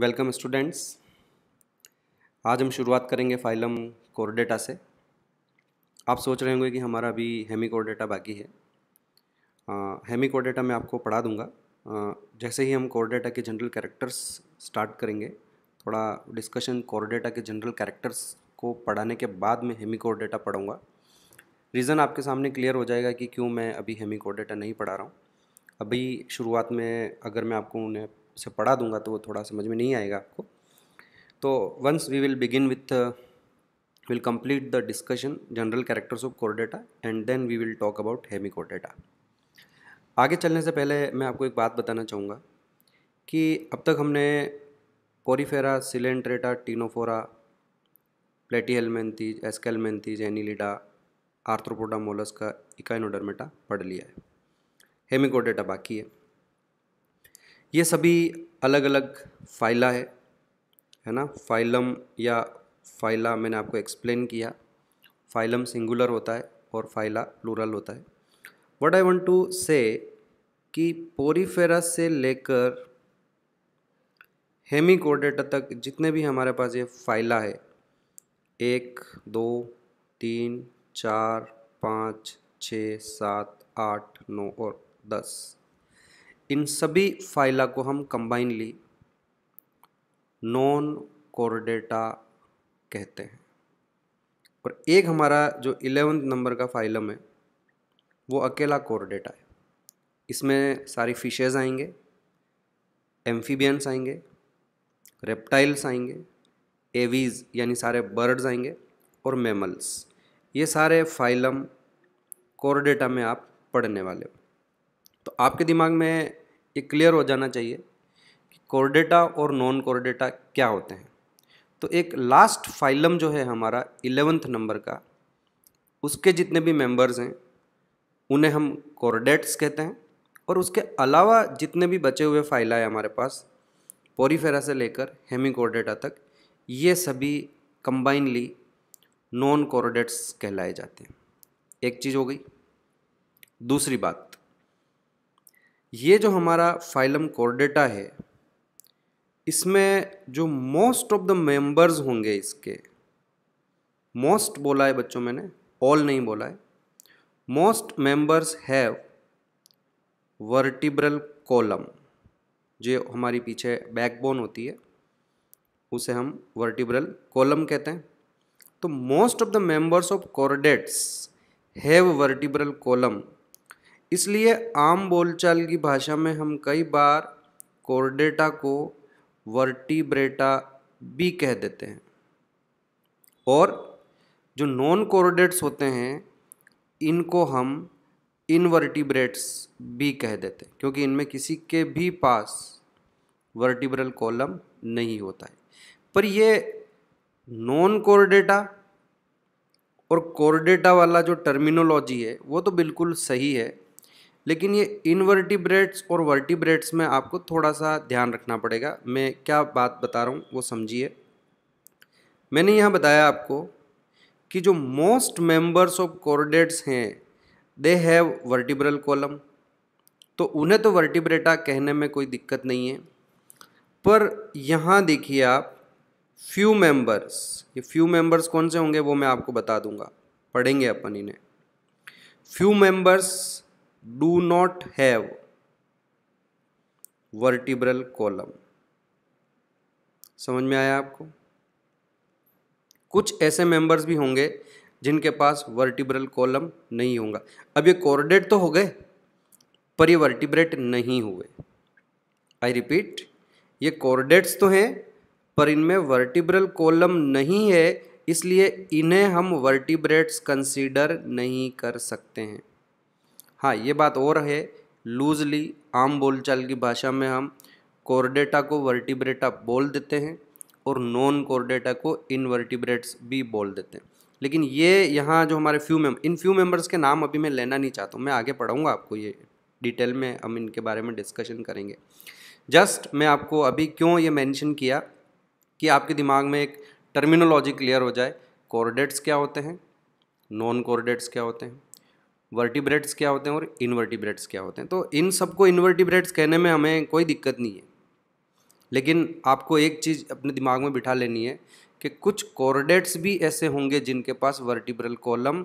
Welcome students आज हम शुरुआत करेंगे फाइलम कोरडेटा से आप सोच रहे होंगे कि हमारा अभी हेमी कोरडेटा बाकी है आ, हेमी कोरडेटा मैं आपको पढ़ा दूंगा आ, जैसे ही हम कोरडेटा के जनरल कैरेक्टर्स स्टार्ट करेंगे थोड़ा डिस्कशन कोरडेटा के जनरल कैरेक्टर्स को पढ़ाने के बाद में हेमी कोरडेटा पढ़ूँगा रीज़न आपके सामने क्लियर हो जाएगा कि क्यों मैं अभी हेमी कोरडेटा नहीं पढ़ा रहा हूँ अभी शुरुआत में अगर मैं आपको उन्हें उसे पढ़ा दूंगा तो वो थोड़ा समझ में नहीं आएगा आपको तो once we will begin with will complete the discussion general characters of Chordata and then we will talk about hemichordata आगे चलने से पहले मैं आपको एक बात बताना चाहूँगा कि अब तक हमने Porifera Coelenterata Ctenophora Platyhelminthes Aschelminthes Annelida Arthropoda Mollusca Echinodermata पढ़ लिया है हेमिकोडेटा बाकी है ये सभी अलग अलग फाइला है है ना फाइलम या फाइला मैंने आपको एक्सप्लेन किया फाइलम सिंगुलर होता है और फाइला प्लूरल होता है व्हाट आई वांट टू से कि पोरीफेरा से लेकर हेमी कोडेटा तक जितने भी हमारे पास ये फाइला है एक दो तीन चार पाँच छ सात आठ नौ और दस इन सभी फाइला को हम कंबाइनली नॉन कोर डेटा कहते हैं और एक हमारा जो इलेवेंथ नंबर का फाइलम है वो अकेला कोर डेटा है इसमें सारी फिशेज आएंगे एम्फीबियंस आएंगे रेप्टाइल्स आएंगे एवीज यानी सारे बर्ड्स आएंगे और मेमल्स ये सारे फाइलम कोर डेटा में आप पढ़ने वाले हो तो आपके दिमाग में ये क्लियर हो जाना चाहिए कि कोर्डेटा और नॉन कोर्डेटा क्या होते हैं तो एक लास्ट फाइलम जो है हमारा इलेवेंथ नंबर का उसके जितने भी मेंबर्स हैं उन्हें हम कॉरडेट्स कहते हैं और उसके अलावा जितने भी बचे हुए फाइला है हमारे पास पोरीफेरा से लेकर हेमी कॉरडेटा तक ये सभी कंबाइनली नॉन कॉरडेट्स कहलाए जाते हैं एक चीज़ हो गई दूसरी बात ये जो हमारा फाइलम कॉर्डेटा है इसमें जो मोस्ट ऑफ द मेंबर्स होंगे इसके मोस्ट बोला है बच्चों मैंने ऑल नहीं बोला है most members have vertebral column जो हमारी पीछे बैकबोन होती है उसे हम वर्टिब्रल कॉलम कहते हैं तो most of the members of chordates have vertebral column इसलिए आम बोलचाल की भाषा में हम कई बार कोर्डेटा को वर्टिब्रेटा भी कह देते हैं और जो नॉन कोर्डेट्स होते हैं इनको हम इनवर्टिब्रेट्स भी कह देते हैं क्योंकि इनमें किसी के भी पास वर्टिब्रल कॉलम नहीं होता है पर ये नॉन कोर्डेटा और कोर्डेटा वाला जो टर्मिनोलॉजी है वो तो बिल्कुल सही है लेकिन ये इनवर्टिब्रेट्स और वर्टिब्रेट्स में आपको थोड़ा सा ध्यान रखना पड़ेगा मैं क्या बात बता रहा हूँ वो समझिए मैंने यहाँ बताया आपको कि जो मोस्ट मेंबर्स ऑफ कॉर्डेट्स हैं दे हैव वर्टिब्रल कॉलम तो उन्हें तो वर्टिब्रेटा कहने में कोई दिक्कत नहीं है पर यहाँ देखिए आप फ्यू मेंबर्स ये फ्यू मेंबर्स कौन से होंगे वो मैं आपको बता दूंगा पढ़ेंगे अपन इन्हें few members do not have vertebral column समझ में आया आपको कुछ ऐसे मेंबर्स भी होंगे जिनके पास वर्टिब्रल कॉलम नहीं होगा अब ये कॉर्डेट तो हो गए पर ये वर्टिब्रेट नहीं हुए आई रिपीट ये कॉर्डेट्स तो हैं पर इनमें वर्टिब्रल कॉलम नहीं है इसलिए इन्हें हम वर्टिब्रेट्स कंसीडर नहीं कर सकते हैं हाँ ये बात और है लूजली आम बोलचाल की भाषा में हम कॉर्डेटा को वर्टिब्रेटा बोल देते हैं और नॉन कॉर्डेटा को इनवर्टिब्रेट्स भी बोल देते हैं लेकिन ये यहाँ जो हमारे फ्यू मेम इन फ्यू मेम्बर्स के नाम अभी मैं लेना नहीं चाहता हूँ मैं आगे पढ़ाऊँगा आपको ये डिटेल में हम इनके बारे में डिस्कशन करेंगे जस्ट मैं आपको अभी क्यों ये मेंशन किया कि आपके दिमाग में एक टर्मिनोलॉजी क्लियर हो जाए कॉर्डेट्स क्या होते हैं नॉन कॉर्डेट्स क्या होते हैं वर्टिब्रेट्स क्या होते हैं और इनवर्टिब्रेट्स क्या होते हैं तो इन सबको इनवर्टिब्रेट्स कहने में हमें कोई दिक्कत नहीं है लेकिन आपको एक चीज़ अपने दिमाग में बिठा लेनी है कि कुछ कॉर्डेट्स भी ऐसे होंगे जिनके पास वर्टिब्रल कॉलम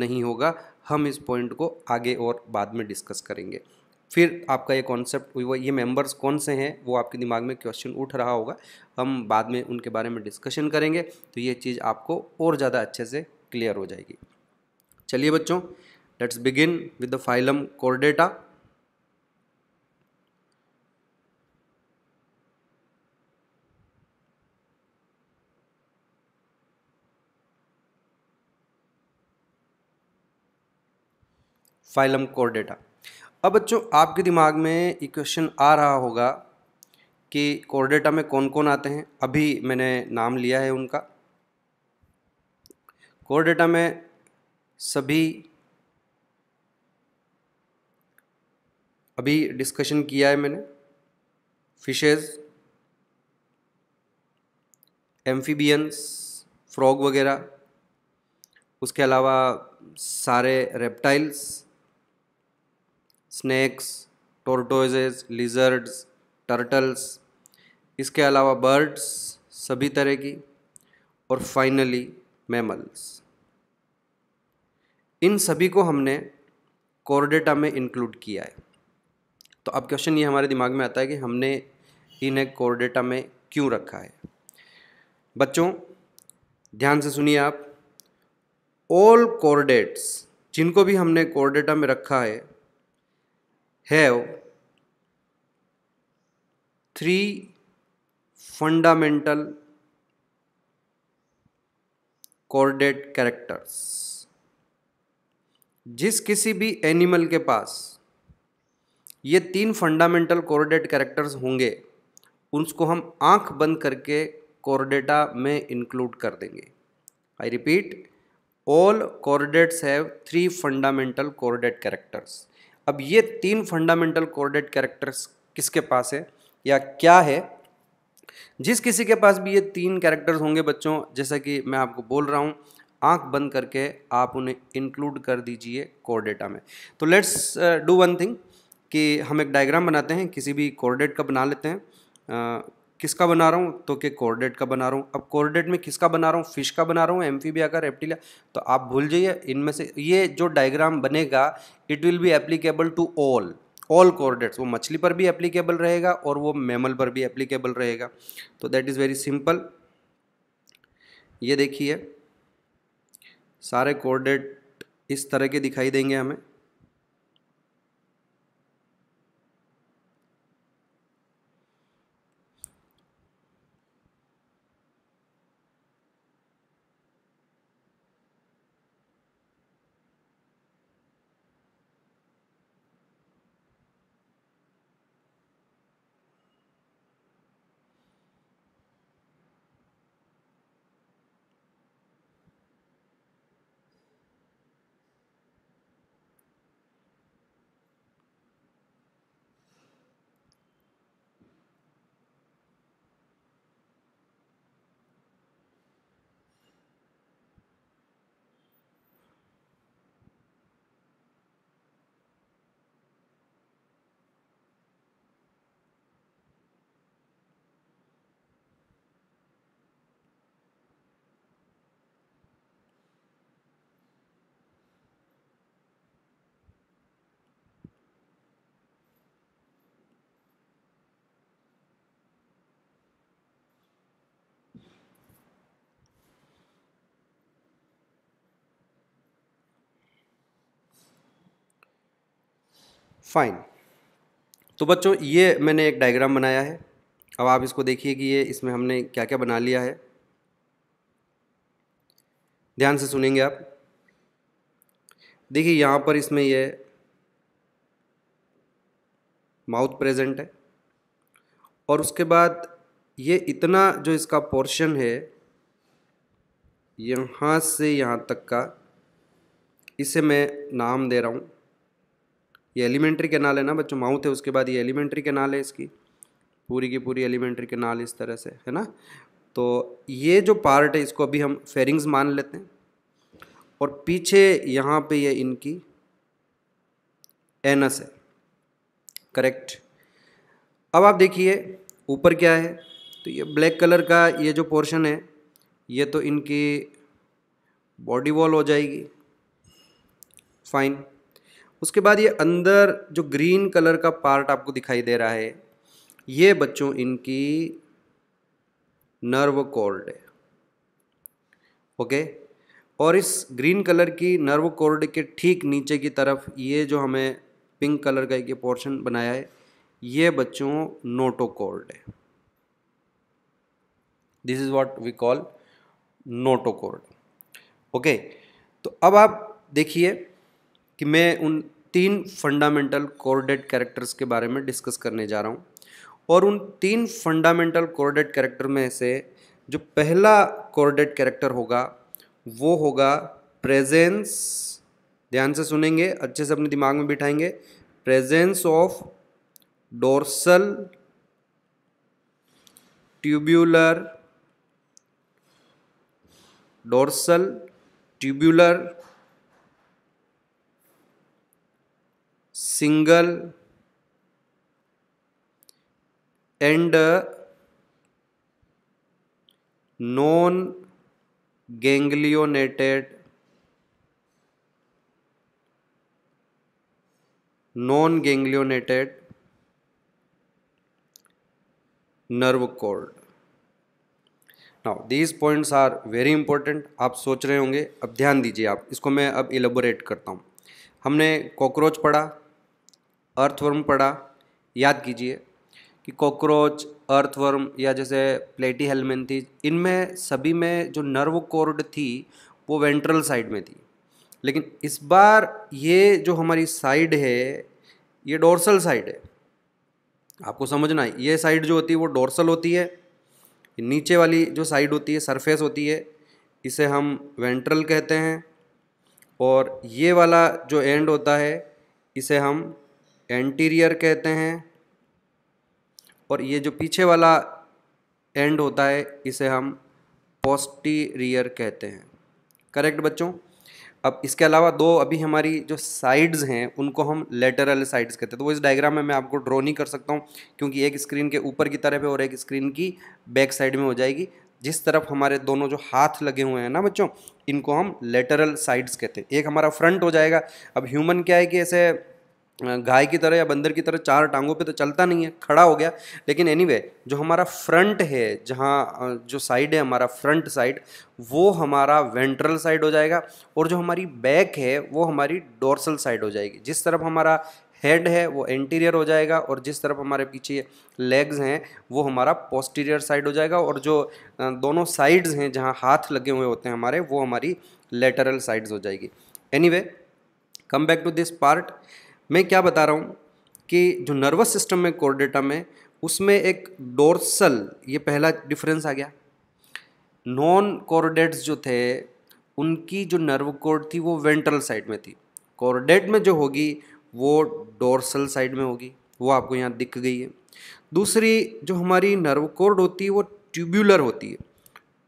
नहीं होगा हम इस पॉइंट को आगे और बाद में डिस्कस करेंगे फिर आपका ये कॉन्सेप्ट ये मेंबर्स कौन से हैं वो आपके दिमाग में क्वेश्चन उठ रहा होगा हम बाद में उनके बारे में डिस्कशन करेंगे तो ये चीज़ आपको और ज़्यादा अच्छे से क्लियर हो जाएगी चलिए बच्चों Let's begin with the phylum Chordata. Phylum डेटा अब बच्चों आपके दिमाग में एक क्वेश्चन आ रहा होगा कि डेटा में कौन कौन आते हैं अभी मैंने नाम लिया है उनका डेटा में सभी अभी डिस्कशन किया है मैंने फिशेज़ एम्फीबियंस फ्रॉग वगैरह उसके अलावा सारे reptiles snakes tortoise lizards turtles इसके अलावा बर्ड्स सभी तरह की और फाइनली मैमल्स इन सभी को हमने कॉर्डेटा में इंक्लूड किया है तो अब क्वेश्चन ये हमारे दिमाग में आता है कि हमने इन्हें कोर डेटा में क्यों रखा है बच्चों ध्यान से सुनिए आप ऑल कोरडेट्स जिनको भी हमने कोर डेटा में रखा है have three fundamental chordate characters जिस किसी भी एनिमल के पास ये तीन फंडामेंटल कोऑर्डिनेट कैरेक्टर्स होंगे उसको हम आंख बंद करके कोरडेटा में इंक्लूड कर देंगे I repeat all chordates have three fundamental कोऑर्डिनेट कैरेक्टर्स अब ये तीन फंडामेंटल कोऑर्डिनेट कैरेक्टर्स किसके पास है या क्या है जिस किसी के पास भी ये तीन कैरेक्टर्स होंगे बच्चों जैसा कि मैं आपको बोल रहा हूँ आंख बंद करके आप उन्हें इंक्लूड कर दीजिए कोरडेटा में तो लेट्स डू वन थिंग कि हम एक डायग्राम बनाते हैं किसी भी कोऑर्डिनेट का बना लेते हैं आ, किसका बना रहा हूँ तो कि कोऑर्डिनेट का बना रहा हूँ अब कोऑर्डिनेट में किसका बना रहा हूँ फिश का बना रहा हूँ एम्फीबिया का रेप्टिलिया तो आप भूल जाइए इनमें से ये जो डायग्राम बनेगा it will be applicable to all all chordates वो मछली पर भी एप्लीकेबल रहेगा और वो मेमल पर भी एप्लीकेबल रहेगा तो दैट इज़ वेरी सिंपल ये देखिए सारे कोऑर्डिनेट इस तरह के दिखाई देंगे हमें फाइन तो बच्चों ये मैंने एक डायग्राम बनाया है अब आप इसको देखिए कि ये इसमें हमने क्या क्या बना लिया है ध्यान से सुनेंगे आप देखिए यहाँ पर इसमें ये माउथ प्रेजेंट है और उसके बाद ये इतना जो इसका पोर्शन है यहाँ से यहाँ तक का इसे मैं नाम दे रहा हूँ ये एलिमेंट्री कैनाल है ना बच्चों माउथ है उसके बाद ये एलिमेंट्री कैनाल है इसकी पूरी की पूरी एलिमेंट्री कैनाल इस तरह से है ना तो ये जो पार्ट है इसको अभी हम फेरिंग्स मान लेते हैं और पीछे यहाँ पे ये इनकी एनस है करेक्ट अब आप देखिए ऊपर क्या है तो ये ब्लैक कलर का ये जो पोर्शन है ये तो इनकी बॉडी वॉल हो जाएगी फाइन उसके बाद ये अंदर जो ग्रीन कलर का पार्ट आपको दिखाई दे रहा है ये बच्चों इनकी नर्व कॉर्ड है ओके और इस ग्रीन कलर की नर्व कॉर्ड के ठीक नीचे की तरफ ये जो हमें पिंक कलर का एक पोर्शन बनाया है ये बच्चों नोटोकॉर्ड है this is what we call notochord okay तो अब आप देखिए कि मैं उन तीन फंडामेंटल कोर्डेड कैरेक्टर्स के बारे में डिस्कस करने जा रहा हूँ और उन तीन फंडामेंटल कोर्डेड कैरेक्टर में से जो पहला कोर्डेड कैरेक्टर होगा वो होगा प्रेजेंस ध्यान से सुनेंगे अच्छे से अपने दिमाग में बिठाएंगे presence of dorsal tubular dorsal tubular single and non ganglionated non ganglionated nerve cord now these points are very important आप सोच रहे होंगे अब ध्यान दीजिए आप इसको मैं अब इलेबोरेट करता हूँ हमने कॉकरोच पढ़ा अर्थवर्म पड़ा याद कीजिए कि कॉकरोच अर्थवर्म या जैसे प्लेटी थी इनमें सभी में जो नर्व कोर्ड थी वो वेंट्रल साइड में थी लेकिन इस बार ये जो हमारी साइड है ये डोर्सल साइड है आपको समझना है ये साइड जो होती है वो डोर्सल होती है नीचे वाली जो साइड होती है सरफेस होती है इसे हम वेंट्रल कहते हैं और ये वाला जो एंड होता है इसे हम एंटीरियर कहते हैं और ये जो पीछे वाला एंड होता है इसे हम पोस्टीरियर कहते हैं करेक्ट बच्चों अब इसके अलावा दो अभी हमारी जो साइड्स हैं उनको हम लेटरल साइड्स कहते हैं तो वो इस डायग्राम में मैं आपको ड्रॉ नहीं कर सकता हूँ क्योंकि एक स्क्रीन के ऊपर की तरफ है और एक स्क्रीन की बैक साइड में हो जाएगी जिस तरफ हमारे दोनों जो हाथ लगे हुए हैं ना बच्चों इनको हम लेटरल साइड्स कहते हैं एक हमारा फ्रंट हो जाएगा अब ह्यूमन क्या है कि ऐसे गाय की तरह या बंदर की तरह चार टांगों पे तो चलता नहीं है खड़ा हो गया लेकिन एनीवे anyway, जो हमारा फ्रंट है जहाँ जो साइड है हमारा फ्रंट साइड वो हमारा वेंट्रल साइड हो जाएगा और जो हमारी बैक है वो हमारी डोर्सल साइड हो जाएगी जिस तरफ हमारा हेड है वो एंटीरियर हो जाएगा और जिस तरफ हमारे पीछे लेग्स हैं वो हमारा पोस्टीरियर साइड हो जाएगा और जो दोनों साइड्स हैं जहाँ हाथ लगे हुए होते हैं हमारे वो हमारी लेटरल साइड्स हो जाएगी we come back to this part मैं क्या बता रहा हूँ कि जो नर्वस सिस्टम है कोर डेटा में उसमें एक डोर्सल ये पहला डिफरेंस आ गया नॉन कॉर्डेट्स जो थे उनकी जो नर्व कोड थी वो वेंट्रल साइड में थी कॉर्डेट में जो होगी वो डोर्सल साइड में होगी वो आपको यहाँ दिख गई है दूसरी जो हमारी नर्व कोड होती है वो ट्यूबुलर होती है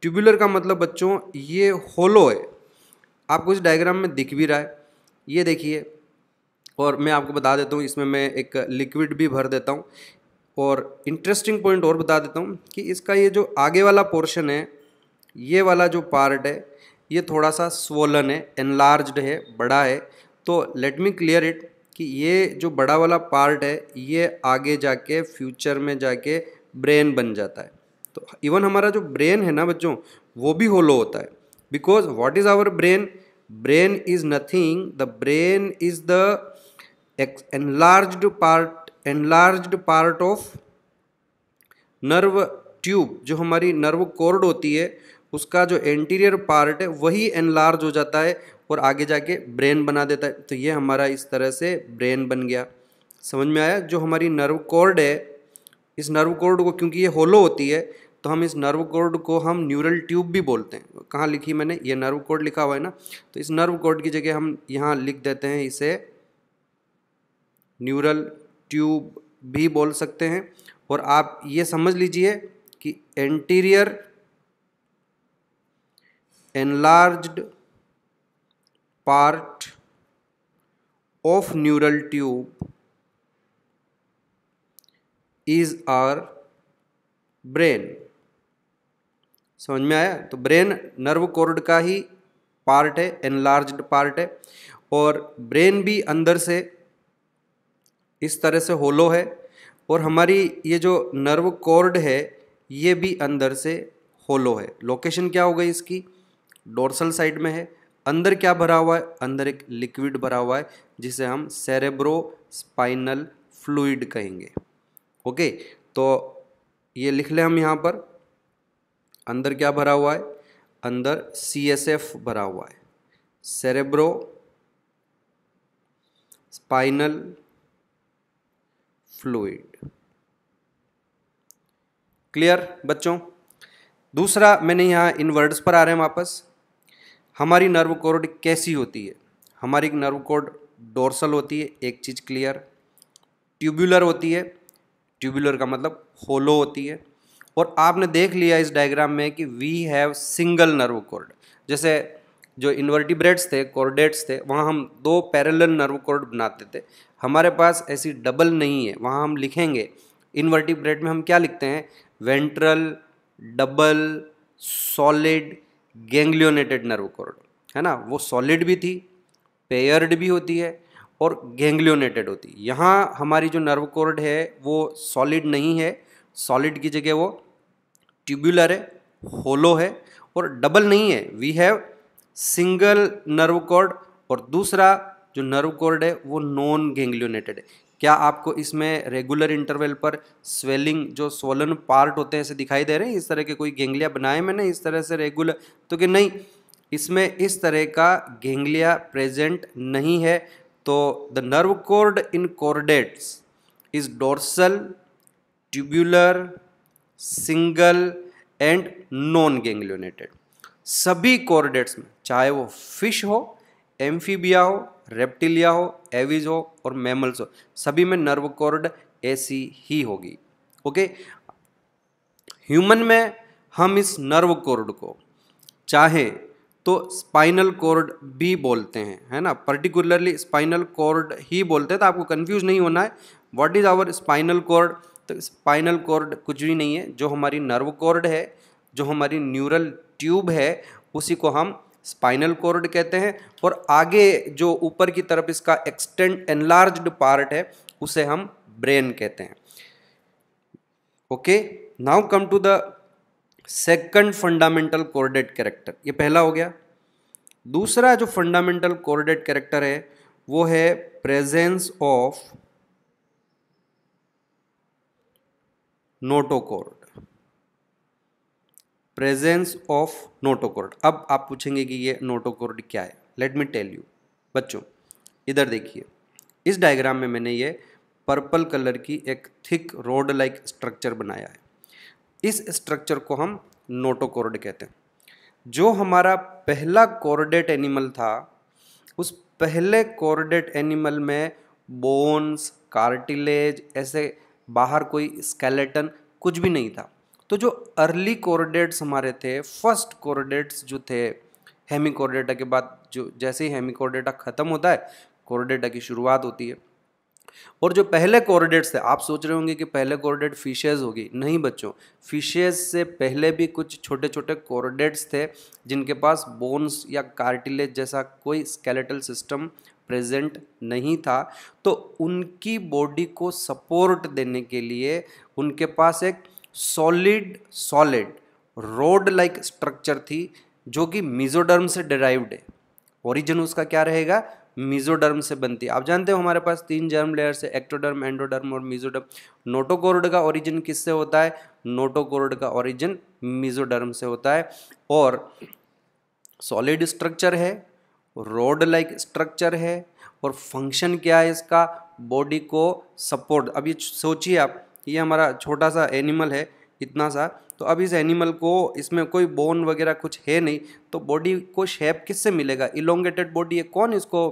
ट्यूबुलर का मतलब बच्चों ये होलो है आपको इस डायग्राम में दिख भी रहा है ये देखिए और मैं आपको बता देता हूँ इसमें मैं एक लिक्विड भी भर देता हूँ और इंटरेस्टिंग पॉइंट और बता देता हूँ कि इसका ये जो आगे वाला पोर्शन है ये वाला जो पार्ट है ये थोड़ा सा स्वोलन है एनलार्ज्ड है बड़ा है तो लेट मी क्लियर इट कि ये जो बड़ा वाला पार्ट है ये आगे जाके फ्यूचर में जाके ब्रेन बन जाता है तो इवन हमारा जो ब्रेन है ना बच्चों वो भी होलो होता है because what is our brain brain is nothing the brain is the ex enlarged part enlarge part of nerve tube जो हमारी नर्व कोर्ड होती है उसका जो एंटीरियर पार्ट है वही एनलार्ज हो जाता है और आगे जाके ब्रेन बना देता है तो ये हमारा इस तरह से ब्रेन बन गया समझ में आया जो हमारी नर्व कोर्ड है इस नर्व कोर्ड को क्योंकि ये होलो होती है तो हम इस नर्व कोर्ड को हम न्यूरल ट्यूब भी बोलते हैं कहाँ लिखी मैंने ये नर्व कोर्ड लिखा हुआ है ना तो इस नर्व कोर्ड की जगह हम यहाँ लिख देते हैं इसे न्यूरल ट्यूब भी बोल सकते हैं और आप ये समझ लीजिए कि anterior enlarged part of neural tube is our brain समझ में आया तो ब्रेन नर्व कोर्ड का ही पार्ट है एनलार्ज्ड पार्ट है और ब्रेन भी अंदर से इस तरह से होलो है और हमारी ये जो नर्व कॉर्ड है ये भी अंदर से होलो है लोकेशन क्या हो गई इसकी डोर्सल साइड में है अंदर क्या भरा हुआ है अंदर एक लिक्विड भरा हुआ है जिसे हम सेरेब्रो स्पाइनल फ्लूइड कहेंगे ओके तो ये लिख लें हम यहाँ पर अंदर क्या भरा हुआ है अंदर सी एस एफ भरा हुआ है सेरेब्रो स्पाइनल फ्लूड क्लियर बच्चों दूसरा मैंने यहाँ इन वर्ड्स पर आ रहे हैं वापस हमारी नर्व कोड कैसी होती है हमारी नर्व कोड डोर्सल होती है एक चीज़ क्लियर ट्यूबुलर होती है ट्यूबुलर का मतलब होलो होती है और आपने देख लिया इस डायग्राम में कि we have single nerve cord जैसे जो इन्वर्टिब्रेट्स थे कॉर्डेट्स थे वहाँ हम दो पैरेलल नर्व कॉर्ड बनाते थे हमारे पास ऐसी डबल नहीं है वहाँ हम लिखेंगे इन्वर्टिब्रेट में हम क्या लिखते हैं ventral double solid ganglionated nerve cord है ना वो सॉलिड भी थी पेयर्ड भी होती है और गैंग्लियोनेटेड होती है यहाँ हमारी जो नर्व कॉर्ड है वो सॉलिड नहीं है सॉलिड की जगह वो ट्यूबुलर है होलो है और डबल नहीं है we have single nerve cord और दूसरा जो नर्व कॉर्ड है वो नॉन गेंगलियोनेटेड है क्या आपको इसमें रेगुलर इंटरवल पर स्वेलिंग जो सोलन पार्ट होते हैं ऐसे दिखाई दे रहे हैं इस तरह के कोई गेंगलिया बनाए मैंने इस तरह से रेगुलर तो कि नहीं इसमें इस तरह का गेंगलिया प्रेजेंट नहीं है तो the nerve cord in chordates is dorsal tubular single and non ganglionated सभी कॉर्डेट्स में चाहे वो फिश हो एम्फीबिया हो रेप्टिलिया हो एविज हो और मैमल्स हो सभी में नर्व कॉर्ड ऐसी ही होगी ओके ह्यूमन में हम इस नर्व कॉर्ड को चाहे तो स्पाइनल कॉर्ड भी बोलते हैं है ना पर्टिकुलरली स्पाइनल कॉर्ड ही बोलते हैं तो आपको कंफ्यूज नहीं होना है what is our spinal cord तो स्पाइनल कॉर्ड कुछ भी नहीं है जो हमारी नर्व कॉर्ड है जो हमारी न्यूरल ट्यूब है उसी को हम स्पाइनल कोर्ड कहते हैं और आगे जो ऊपर की तरफ इसका एक्सटेंड एनलार्ज्ड पार्ट है उसे हम ब्रेन कहते हैं okay now come to the second fundamental chordate character ये पहला हो गया दूसरा जो फंडामेंटल कोर्डेट कैरेक्टर है वो है presence of notochord presence of notochord अब आप पूछेंगे कि ये नोटोकोर्ड क्या है लेट मी टेल यू बच्चों इधर देखिए इस डायग्राम में मैंने ये पर्पल कलर की एक थिक रोड लाइक स्ट्रक्चर बनाया है इस स्ट्रक्चर को हम नोटोकोर्ड कहते हैं जो हमारा पहला कॉर्डेट एनिमल था उस पहले कॉर्डेट एनिमल में बोन्स कार्टिलेज ऐसे बाहर कोई स्केलेटन कुछ भी नहीं था तो जो अर्ली कोर्डेट्स हमारे थे फर्स्ट कोर्डेट्स जो थे हेमी के बाद जो जैसे ही हेमी ख़त्म होता है कोर्डेटा की शुरुआत होती है और जो पहले कोर्डेट्स थे आप सोच रहे होंगे कि पहले कोर्डेट फिशेज होगी नहीं बच्चों फिशेज से पहले भी कुछ छोटे छोटे कोर्डेट्स थे जिनके पास बोन्स या कार्टिलेज जैसा कोई स्केलेटल सिस्टम प्रेजेंट नहीं था तो उनकी बॉडी को सपोर्ट देने के लिए उनके पास एक solid solid rod like structure थी जो कि मिजोडर्म से डिराइव्ड है ओरिजिन उसका क्या रहेगा मिजोडर्म से बनती है आप जानते हो हमारे पास तीन जर्म लेयर्स है एक्टोडर्म एंडोडर्म और मिजोडर्म नोटोकोर्ड का ओरिजिन किससे होता है नोटोकोर्ड का ओरिजिन मिजोडर्म से होता है और सॉलिड स्ट्रक्चर है रोड लाइक स्ट्रक्चर है और फंक्शन क्या है इसका बॉडी को सपोर्ट अब ये सोचिए आप ये हमारा छोटा सा एनिमल है इतना सा तो अब इस एनिमल को इसमें कोई बोन वगैरह कुछ है नहीं तो बॉडी को शेप किससे मिलेगा इलोंगेटेड बॉडी है कौन इसको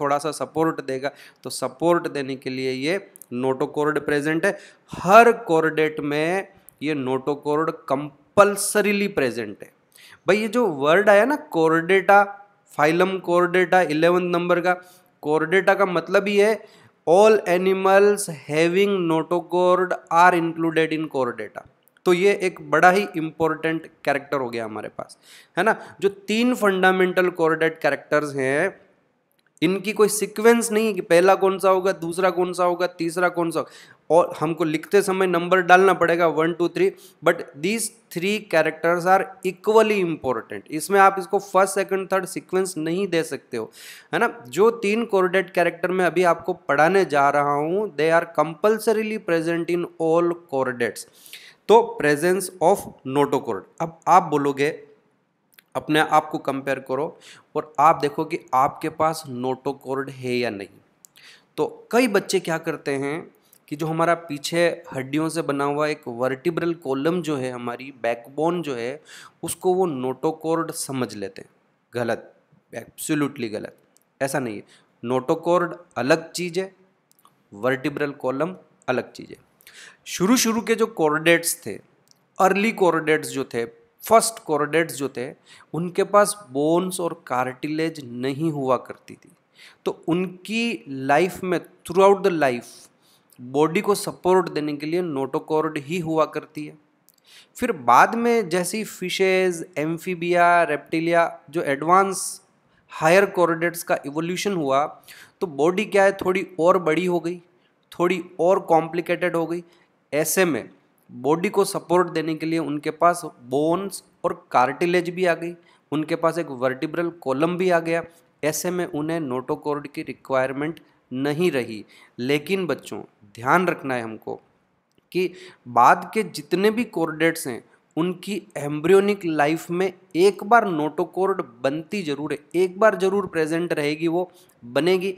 थोड़ा सा सपोर्ट देगा तो सपोर्ट देने के लिए ये नोटोकोर्ड प्रेजेंट है हर कोर्डेट में ये नोटोकोर्ड कंपल्सरीली प्रेजेंट है भाई ये जो वर्ड आया ना Chordata phylum Chordata eleventh number का कोर्डेटा का मतलब ही है all animals having notochord are included in Chordata तो ये एक बड़ा ही इंपॉर्टेंट कैरेक्टर हो गया हमारे पास है ना जो तीन फंडामेंटल कोरडेट कैरेक्टर्स हैं इनकी कोई सीक्वेंस नहीं है कि पहला कौन सा होगा दूसरा कौन सा होगा तीसरा कौन सा होगा और हमको लिखते समय नंबर डालना पड़ेगा one two three but these three characters are equally important इसमें आप इसको फर्स्ट सेकंड थर्ड सीक्वेंस नहीं दे सकते हो है ना जो तीन कोर्डेड कैरेक्टर में अभी आपको पढ़ाने जा रहा हूँ they are compulsorily present in all chordates तो प्रेजेंस ऑफ नोटोकोर्ड अब आप बोलोगे अपने आप को कंपेयर करो और आप देखो कि आपके पास नोटोकोर्ड है या नहीं तो कई बच्चे क्या करते हैं कि जो हमारा पीछे हड्डियों से बना हुआ एक वर्टिब्रल कॉलम जो है हमारी बैकबोन जो है उसको वो नोटोकॉर्ड समझ लेते हैं गलत एब्सोल्युटली गलत ऐसा नहीं है नोटोकॉर्ड अलग चीज़ है वर्टिब्रल कॉलम अलग चीज़ है शुरू शुरू के जो कॉर्डेट्स थे अर्ली कॉर्डेट्स जो थे फर्स्ट कॉर्डेट्स जो थे उनके पास बोन्स और कार्टिलेज नहीं हुआ करती थी तो उनकी लाइफ में throughout the life body को सपोर्ट देने के लिए नोटोकॉर्ड ही हुआ करती है फिर बाद में जैसी फिशेज एम्फीबिया रेप्टिलिया जो एडवांस हायर कॉर्डेट्स का इवोल्यूशन हुआ तो बॉडी क्या है थोड़ी और बड़ी हो गई थोड़ी और कॉम्प्लिकेटेड हो गई ऐसे में बॉडी को सपोर्ट देने के लिए उनके पास बोन्स और कार्टिलेज भी आ गई उनके पास एक वर्टिब्रल कॉलम भी आ गया ऐसे में उन्हें नोटोकॉर्ड की रिक्वायरमेंट नहीं रही लेकिन बच्चों ध्यान रखना है हमको कि बाद के जितने भी कोर्डेट्स हैं उनकी एम्ब्रियोनिक लाइफ में एक बार नोटोकोर्ड बनती जरूर है एक बार जरूर प्रेजेंट रहेगी वो बनेगी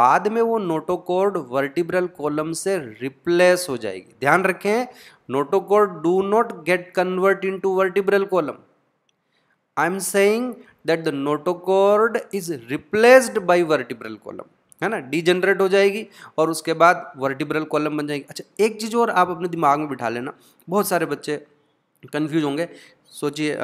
बाद में वो नोटोकोर्ड वर्टिब्रल कॉलम से रिप्लेस हो जाएगी ध्यान रखें notochord do not get convert into vertebral column I am saying that the notochord is replaced by vertebral column है ना डीजनरेट हो जाएगी और उसके बाद वर्टिब्रल कॉलम बन जाएगी अच्छा एक चीज़ और आप अपने दिमाग में बिठा लेना बहुत सारे बच्चे कन्फ्यूज होंगे सोचिए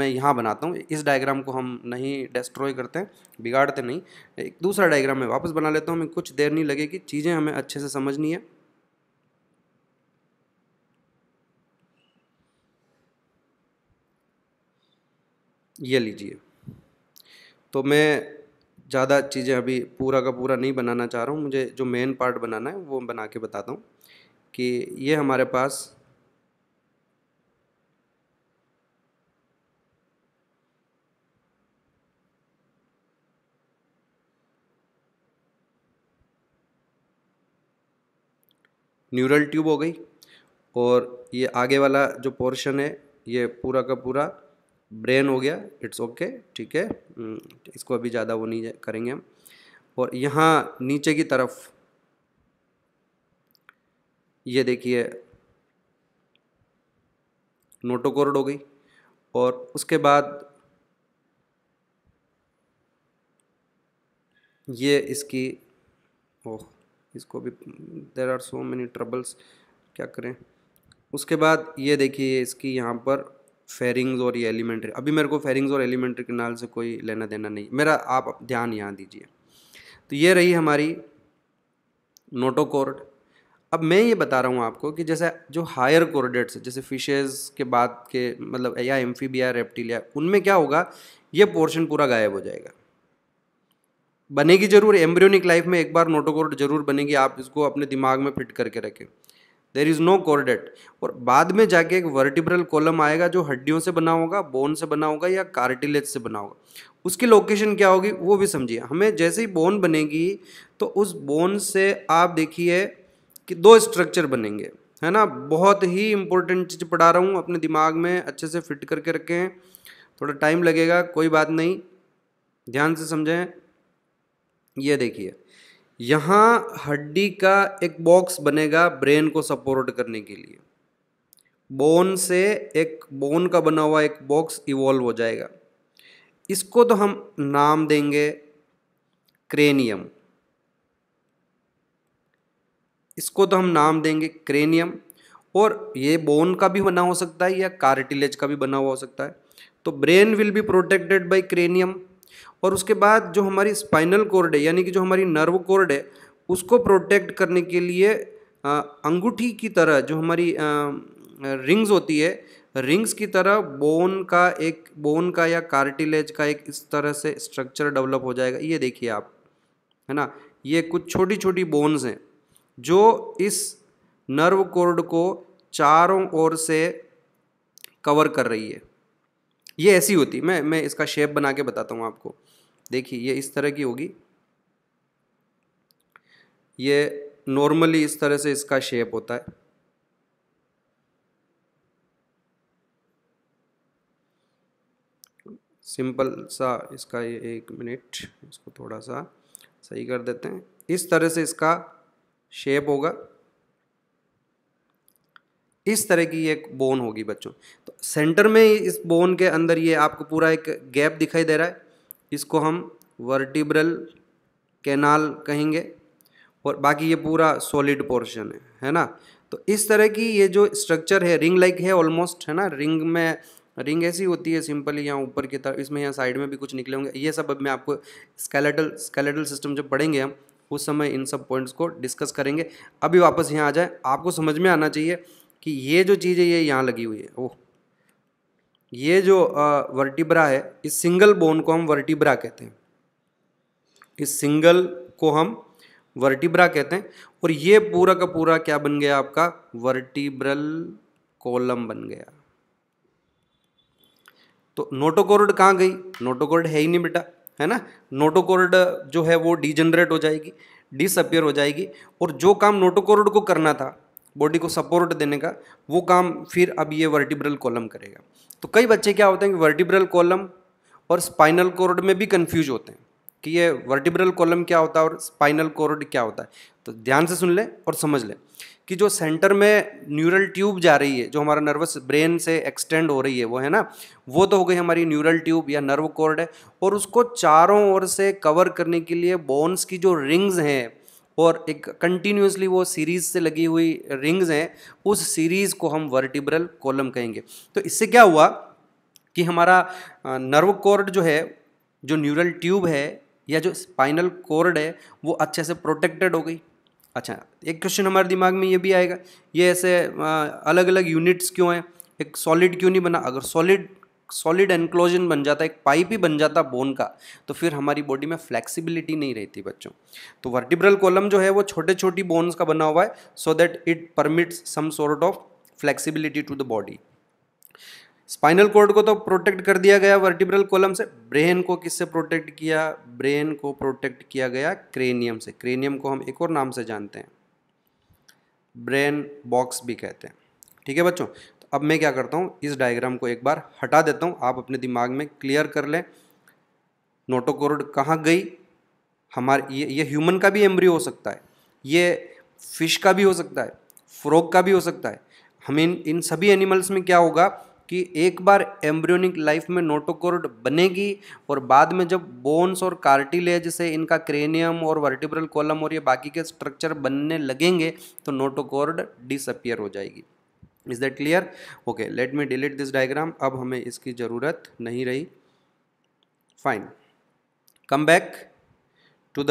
मैं यहाँ बनाता हूँ इस डायग्राम को हम नहीं डिस्ट्रॉय करते हैं बिगाड़ते नहीं एक दूसरा डायग्राम मैं वापस बना लेता हूँ हमें कुछ देर नहीं लगेगी चीज़ें हमें अच्छे से समझनी है ये लीजिए तो मैं ज़्यादा चीज़ें अभी पूरा का पूरा नहीं बनाना चाह रहा हूँ मुझे जो मेन पार्ट बनाना है वो बना के बताता हूँ कि ये हमारे पास न्यूरल ट्यूब हो गई और ये आगे वाला जो पोर्शन है ये पूरा का पूरा ब्रेन हो गया इट्स ओके ठीक है हम्म, इसको अभी ज़्यादा वो नहीं करेंगे हम और यहाँ नीचे की तरफ ये देखिए नोटोकोर्ड हो गई और उसके बाद ये इसकी ओह इसको भी there are so many troubles क्या करें उसके बाद ये देखिए इसकी यहाँ पर फेरिंग्स और ये एलिमेंट्री अभी मेरे को फेरिंग्स और एलिमेंट्री नाल से कोई लेना देना नहीं मेरा आप ध्यान यहाँ दीजिए तो ये रही हमारी नोटोकोर्ड अब मैं ये बता रहा हूँ आपको कि जैसे जो हायर कोर्डेट्स जैसे फिशेज़ के बाद के मतलब या एम्फीबिया रेप्टिलिया उनमें क्या होगा ये पोर्शन पूरा गायब हो जाएगा बनेगी जरूर एम्ब्रियोनिक लाइफ में एक बार नोटोकोर्ड जरूर बनेगी आप इसको अपने दिमाग में फिट करके रखें देर इज़ नो कॉर्डेट और बाद में जाके एक वर्टिब्रल कॉलम आएगा जो हड्डियों से बना होगा बोन से बना होगा या कार्टिलेज से बना होगा उसकी लोकेशन क्या होगी वो भी समझिए हमें जैसे ही बोन बनेगी तो उस बोन से आप देखिए कि दो स्ट्रक्चर बनेंगे है ना बहुत ही इंपॉर्टेंट चीज़ पढ़ा रहा हूँ अपने दिमाग में अच्छे से फिट करके रखें थोड़ा टाइम लगेगा कोई बात नहीं ध्यान से समझें यह देखिए यहाँ हड्डी का एक बॉक्स बनेगा ब्रेन को सपोर्ट करने के लिए बोन से एक बोन का बना हुआ एक बॉक्स इवॉल्व हो जाएगा इसको तो हम नाम देंगे क्रेनियम इसको तो हम नाम देंगे क्रेनियम और ये बोन का भी बना हो सकता है या कार्टिलेज का भी बना हुआ हो सकता है तो brain will be protected by cranium और उसके बाद जो हमारी स्पाइनल कोर्ड है यानी कि जो हमारी नर्व कोर्ड है उसको प्रोटेक्ट करने के लिए अंगूठी की तरह जो हमारी रिंग्स होती है रिंग्स की तरह बोन का एक बोन का या कार्टिलेज का एक इस तरह से स्ट्रक्चर डेवलप हो जाएगा ये देखिए आप है ना ये कुछ छोटी छोटी बोन्स हैं जो इस नर्व कोर्ड को चारों ओर से कवर कर रही है ये ऐसी होती मैं मैं इसका शेप बना के बताता हूँ आपको देखिए ये इस तरह की होगी ये नॉर्मली इस तरह से इसका शेप होता है सिंपल सा इसका ये एक मिनट इसको थोड़ा सा सही कर देते हैं इस तरह से इसका शेप होगा इस तरह की एक बोन होगी बच्चों तो सेंटर में इस बोन के अंदर ये आपको पूरा एक गैप दिखाई दे रहा है इसको हम वर्टिब्रल कैनाल कहेंगे और बाकी ये पूरा सॉलिड पोर्शन है है ना तो इस तरह की ये जो स्ट्रक्चर है रिंग लाइक है ऑलमोस्ट है ना रिंग में रिंग ऐसी होती है सिंपली यहाँ ऊपर की तरफ इसमें यहाँ साइड में भी कुछ निकले होंगे ये सब अब मैं आपको स्केलेटल स्केलेटल सिस्टम जब पढ़ेंगे हम उस समय इन सब पॉइंट्स को डिस्कस करेंगे अभी वापस यहाँ आ जाए आपको समझ में आना चाहिए कि ये जो चीज़ है ये यहाँ लगी हुई है ओह ये जो वर्टिब्रा है इस सिंगल बोन को हम वर्टिब्रा कहते हैं इस सिंगल को हम वर्टिब्रा कहते हैं और ये पूरा का पूरा क्या बन गया आपका वर्टिब्रल कॉलम बन गया तो नोटोकोर्ड कहाँ गई नोटोकोर्ड है ही नहीं बेटा है ना नोटोकोर्ड जो है वो डिजनरेट हो जाएगी डिसअपियर हो जाएगी और जो काम नोटोकोर्ड को करना था बॉडी को सपोर्ट देने का वो काम फिर अब ये वर्टिब्रल कॉलम करेगा तो कई बच्चे क्या होते हैं कि वर्टिब्रल कॉलम और स्पाइनल कॉर्ड में भी कन्फ्यूज होते हैं कि ये वर्टिब्रल कॉलम क्या होता है और स्पाइनल कॉर्ड क्या होता है तो ध्यान से सुन लें और समझ लें कि जो सेंटर में न्यूरल ट्यूब जा रही है जो हमारा नर्वस ब्रेन से एक्सटेंड हो रही है वो है ना वो तो हो गई हमारी न्यूरल ट्यूब या नर्व कॉर्ड है और उसको चारों ओर से कवर करने के लिए बोन्स की जो रिंग्स हैं और एक कंटिन्यूसली वो सीरीज से लगी हुई रिंग्स हैं उस सीरीज़ को हम वर्टिब्रल कॉलम कहेंगे तो इससे क्या हुआ कि हमारा नर्व कोर्ड जो है जो न्यूरल ट्यूब है या जो स्पाइनल कोर्ड है वो अच्छे से प्रोटेक्टेड हो गई अच्छा एक क्वेश्चन हमारे दिमाग में ये भी आएगा ये ऐसे अलग अलग यूनिट्स क्यों हैं एक सॉलिड क्यों नहीं बना अगर सॉलिड सॉलिड एनक्लोजन बन जाता एक पाइप ही बन जाता बोन का तो फिर हमारी बॉडी में फ्लेक्सिबिलिटी नहीं रहती बच्चों तो वर्टिब्रल कॉलम जो है वो छोटे छोटी बोन्स का बना हुआ है so that it permits some sort of flexibility to the body spinal cord को तो प्रोटेक्ट कर दिया गया वर्टिब्रल कॉलम से ब्रेन को किससे प्रोटेक्ट किया ब्रेन को प्रोटेक्ट किया गया क्रेनियम से क्रेनियम को हम एक और नाम से जानते हैं ब्रेन बॉक्स भी कहते हैं ठीक है बच्चों अब मैं क्या करता हूँ इस डायग्राम को एक बार हटा देता हूँ आप अपने दिमाग में क्लियर कर लें नोटोकोर्ड कहाँ गई हमारे ये ये ह्यूमन का भी एम्ब्रियो हो सकता है ये फिश का भी हो सकता है फ्रॉग का भी हो सकता है हम इन, इन सभी एनिमल्स में क्या होगा कि एक बार एम्ब्रियोनिक लाइफ में नोटोकोर्ड बनेगी और बाद में जब बोन्स और कार्टिलेज से इनका क्रेनियम और वर्टिब्रल कॉलम और ये बाकी के स्ट्रक्चर बनने लगेंगे तो नोटोकोर्ड डिसअपियर हो जाएगी is that clear okay let me delete this diagram अब हमें इसकी ज़रूरत नहीं रही fine come back to the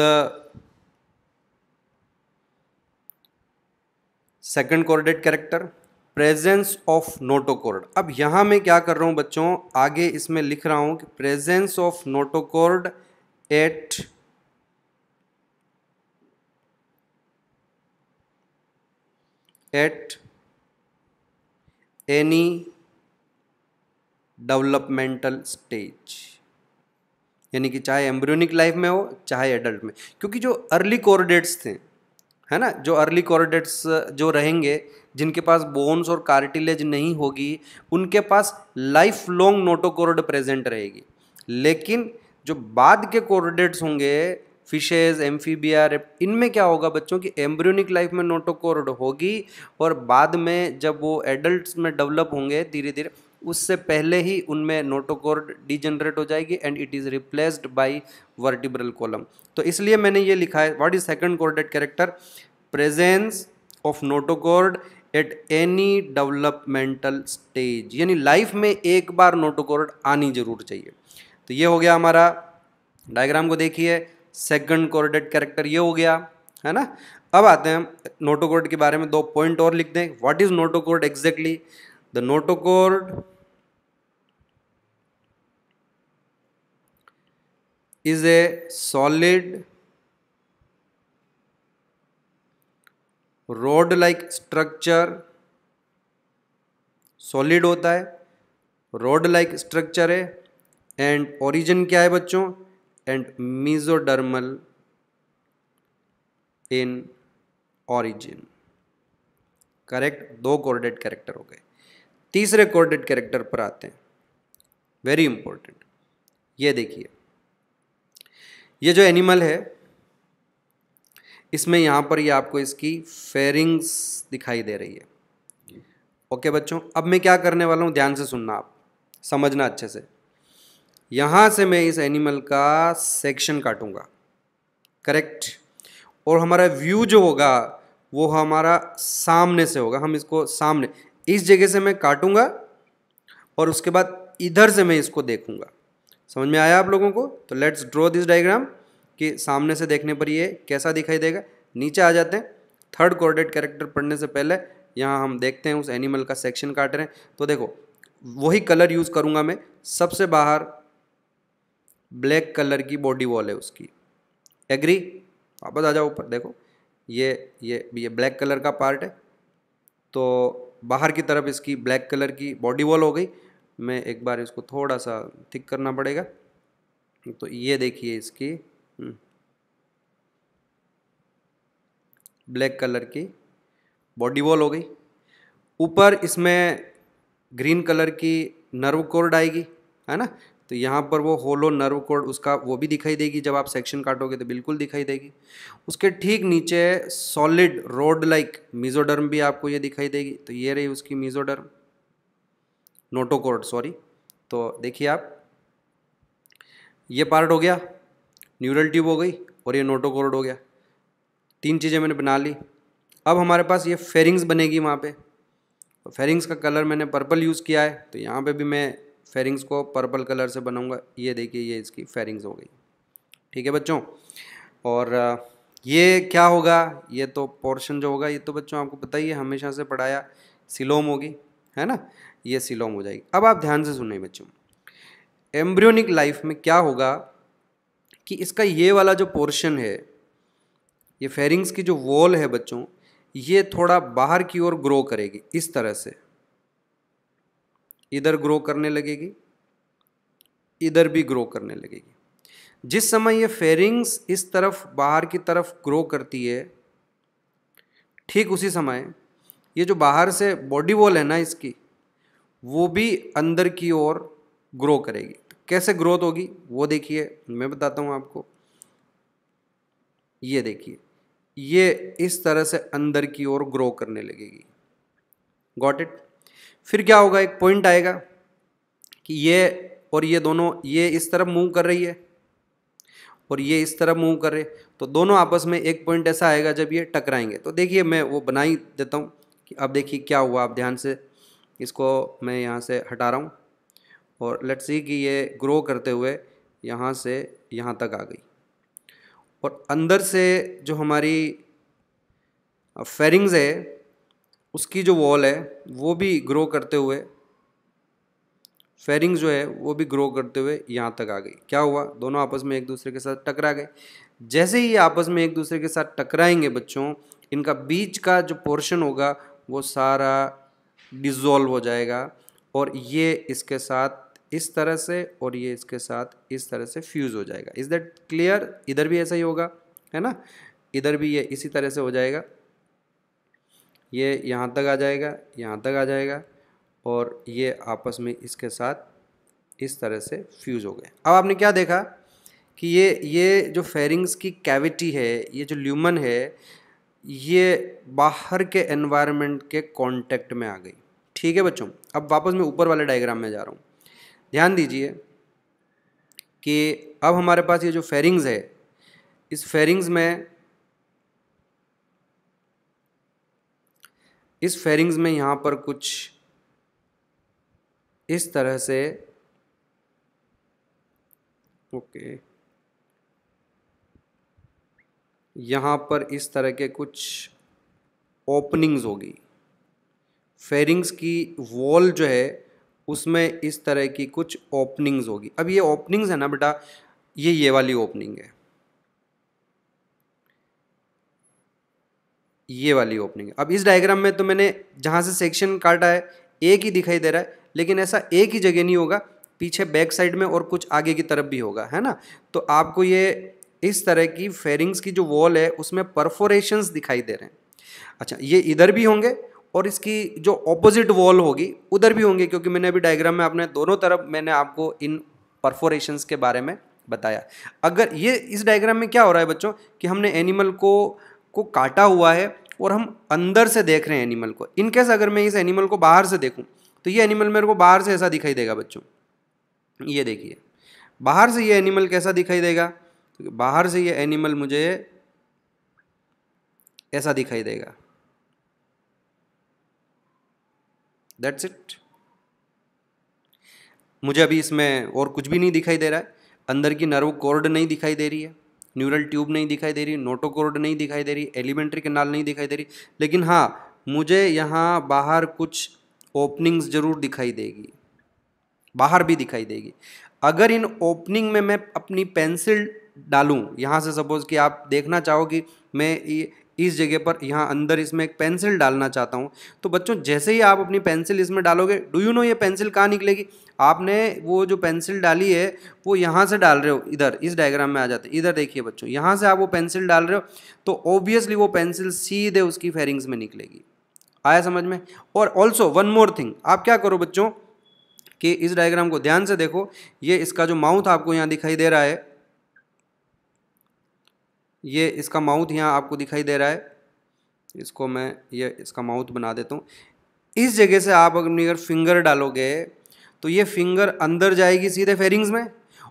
second कोऑर्डिनेट कैरेक्टर प्रेजेंस ऑफ नोटोकॉर्ड अब यहाँ मैं क्या कर रहा हूँ बच्चों आगे इसमें लिख रहा हूँ कि presence of notochord at at any developmental stage यानी कि चाहे एम्ब्रियोनिक लाइफ में हो चाहे एडल्ट में क्योंकि जो अर्ली कोर्डेट्स थे है ना जो अर्ली कोर्डेट्स जो रहेंगे जिनके पास बोन्स और कार्टिलेज नहीं होगी उनके पास लाइफ लॉन्ग नोटोकोर्ड प्रेजेंट रहेगी लेकिन जो बाद के कोर्डेट्स होंगे फिशेज एम्फीबिया इनमें क्या होगा बच्चों की एम्ब्रियोनिक लाइफ में नोटोकोर्ड होगी और बाद में जब वो एडल्ट में डेवलप होंगे धीरे धीरे उससे पहले ही उनमें नोटोकोर्ड डिजनरेट हो जाएगी and it is replaced by vertebral column तो इसलिए मैंने ये लिखा है what is second chordate character presence of notochord at any developmental stage यानी लाइफ में एक बार नोटोकोर्ड आनी जरूर चाहिए तो ये हो गया हमारा डायग्राम को देखिए सेकंड कोरडेड कैरेक्टर ये हो गया है ना अब आते हैं नोटोकोड के बारे में दो पॉइंट और लिख दें what is notochord exactly the notochord is a solid rod like structure solid होता है रोड लाइक स्ट्रक्चर है एंड ओरिजिन क्या है बच्चों and mesodermal in origin correct दो कोर्डेड कैरेक्टर हो गए तीसरे कोर्डेड कैरेक्टर पर आते हैं वेरी इंपॉर्टेंट ये देखिए ये जो एनिमल है इसमें यहाँ पर ये आपको इसकी फेरिंग्स दिखाई दे रही है ओके okay, बच्चों अब मैं क्या करने वाला हूँ ध्यान से सुनना आप समझना अच्छे से यहाँ से मैं इस एनिमल का सेक्शन काटूँगा करेक्ट और हमारा व्यू जो होगा वो हमारा सामने से होगा हम इसको सामने इस जगह से मैं काटूंगा और उसके बाद इधर से मैं इसको देखूंगा समझ में आया आप लोगों को तो लेट्स ड्रॉ दिस डायग्राम कि सामने से देखने पर ये कैसा दिखाई देगा नीचे आ जाते हैं थर्ड कोऑर्डिनेट कैरेक्टर पढ़ने से पहले यहाँ हम देखते हैं उस एनिमल का सेक्शन काट रहे हैं तो देखो वही कलर यूज़ करूँगा मैं सबसे बाहर ब्लैक कलर की बॉडी वॉल है उसकी एग्री वापस आ जाओ ऊपर देखो ये ये ये ब्लैक कलर का पार्ट है तो बाहर की तरफ इसकी ब्लैक कलर की बॉडी वॉल हो गई मैं एक बार इसको थोड़ा सा थिक करना पड़ेगा तो ये देखिए इसकी हम्म, ब्लैक कलर की बॉडी वॉल हो गई ऊपर इसमें ग्रीन कलर की नर्व कोर्ड आएगी है ना तो यहाँ पर वो होलो नर्व कोड उसका वो भी दिखाई देगी जब आप सेक्शन काटोगे तो बिल्कुल दिखाई देगी उसके ठीक नीचे सॉलिड रोड लाइक मीजोडर्म भी आपको ये दिखाई देगी तो ये रही उसकी मीजोडर्म नोटोकोड सॉरी तो देखिए आप ये पार्ट हो गया न्यूरल ट्यूब हो गई और ये नोटोकोड हो गया तीन चीज़ें मैंने बना ली अब हमारे पास ये फेरिंग्स बनेगी वहाँ पर फेरिंग्स तो का कलर मैंने पर्पल यूज़ किया है तो यहाँ पे भी मैं फेरिंग्स को पर्पल कलर से बनाऊंगा ये देखिए ये इसकी फेरिंग्स हो गई ठीक है बच्चों और ये क्या होगा ये तो पोर्शन जो होगा ये तो बच्चों आपको पता ही है हमेशा से पढ़ाया सिलोम होगी है ना ये सिलोम हो जाएगी अब आप ध्यान से सुने बच्चों एम्ब्रियोनिक लाइफ में क्या होगा कि इसका ये वाला जो पोर्शन है ये फेरिंग्स की जो वॉल है बच्चों ये थोड़ा बाहर की ओर ग्रो करेगी इस तरह से इधर ग्रो करने लगेगी इधर भी ग्रो करने लगेगी जिस समय ये फेरिंग्स इस तरफ बाहर की तरफ ग्रो करती है ठीक उसी समय ये जो बाहर से बॉडी वॉल है ना इसकी वो भी अंदर की ओर ग्रो करेगी तो कैसे ग्रोथ होगी वो देखिए मैं बताता हूँ आपको ये देखिए ये इस तरह से अंदर की ओर ग्रो करने लगेगी गॉट इट फिर क्या होगा एक पॉइंट आएगा कि ये और ये दोनों ये इस तरफ मूव कर रही है और ये इस तरफ मूव कर रहे तो दोनों आपस में एक पॉइंट ऐसा आएगा जब ये टकराएंगे तो देखिए मैं वो बना ही देता हूँ कि अब देखिए क्या हुआ आप ध्यान से इसको मैं यहाँ से हटा रहा हूँ और लेट्स सी कि ये ग्रो करते हुए यहाँ से यहाँ तक आ गई और अंदर से जो हमारी फेरिंग्स uh, है उसकी जो वॉल है वो भी ग्रो करते हुए फेरिंग जो है वो भी ग्रो करते हुए यहाँ तक आ गई क्या हुआ दोनों आपस में एक दूसरे के साथ टकरा गए जैसे ही आपस में एक दूसरे के साथ टकराएंगे बच्चों इनका बीच का जो पोर्शन होगा वो सारा डिज़ोल्व हो जाएगा और ये इसके साथ इस तरह से और ये इसके साथ इस तरह से फ्यूज़ हो जाएगा इज़ दैट क्लियर इधर भी ऐसा ही होगा है ना इधर भी ये इसी तरह से हो जाएगा ये यहाँ तक आ जाएगा यहाँ तक आ जाएगा और ये आपस में इसके साथ इस तरह से फ्यूज़ हो गए अब आपने क्या देखा कि ये ये जो फेरिंग्स की कैविटी है ये जो ल्यूमन है ये बाहर के एनवायरनमेंट के कांटेक्ट में आ गई ठीक है बच्चों अब वापस मैं ऊपर वाले डायग्राम में जा रहा हूँ ध्यान दीजिए कि अब हमारे पास ये जो फेरिंग्स है इस फेरिंग्स में इस फेरिंग्स में यहाँ पर कुछ इस तरह से ओके यहाँ पर इस तरह के कुछ ओपनिंग्स होगी फेरिंग्स की वॉल जो है उसमें इस तरह की कुछ ओपनिंग्स होगी अब ये ओपनिंग्स है ना बेटा ये ये वाली ओपनिंग है ये वाली ओपनिंग अब इस डायग्राम में तो मैंने जहाँ से सेक्शन काटा है एक ही दिखाई दे रहा है लेकिन ऐसा एक ही जगह नहीं होगा पीछे बैक साइड में और कुछ आगे की तरफ भी होगा है ना तो आपको ये इस तरह की फेरिंग्स की जो वॉल है उसमें परफोरेशंस दिखाई दे रहे हैं अच्छा ये इधर भी होंगे और इसकी जो ऑपोजिट वॉल होगी उधर भी होंगे क्योंकि मैंने अभी डायग्राम में आपने दोनों तरफ मैंने आपको इन परफोरेशंस के बारे में बताया अगर ये इस डायग्राम में क्या हो रहा है बच्चों कि हमने एनिमल को को काटा हुआ है और हम अंदर से देख रहे हैं एनिमल को इनकेस अगर मैं इस एनिमल को बाहर से देखूं तो ये एनिमल मेरे को बाहर से ऐसा दिखाई देगा बच्चों ये देखिए बाहर से ये एनिमल कैसा दिखाई देगा बाहर से ये एनिमल मुझे ऐसा दिखाई देगा दैट्स इट मुझे अभी इसमें और कुछ भी नहीं दिखाई दे रहा है अंदर की नर्व कोर्ड नहीं दिखाई दे रही है न्यूरल ट्यूब नहीं दिखाई दे रही नोटोकोर्ड नहीं दिखाई दे रही एलिमेंट्री कनाल नहीं दिखाई दे रही लेकिन हाँ मुझे यहाँ बाहर कुछ ओपनिंग्स ज़रूर दिखाई देगी बाहर भी दिखाई देगी अगर इन ओपनिंग में मैं अपनी पेंसिल डालूँ यहाँ से सपोज़ कि आप देखना चाहो कि मैं इस जगह पर यहाँ अंदर इसमें एक पेंसिल डालना चाहता हूँ तो बच्चों जैसे ही आप अपनी पेंसिल इसमें डालोगे डू यू नो ये पेंसिल कहाँ निकलेगी आपने वो जो पेंसिल डाली है वो यहाँ से डाल रहे हो इधर इस डायग्राम में आ जाते इधर देखिए बच्चों यहाँ से आप वो पेंसिल डाल रहे हो तो ऑब्वियसली वो पेंसिल सीधे उसकी फेरिंग्स में निकलेगी आया समझ में और ऑल्सो वन मोर थिंग आप क्या करो बच्चों कि इस डायग्राम को ध्यान से देखो ये इसका जो माउथ आपको यहाँ दिखाई दे रहा है ये इसका माउथ यहाँ आपको दिखाई दे रहा है इसको मैं ये इसका माउथ बना देता हूँ इस जगह से आप अगर फिंगर डालोगे तो ये फिंगर अंदर जाएगी सीधे फेरिंग्स में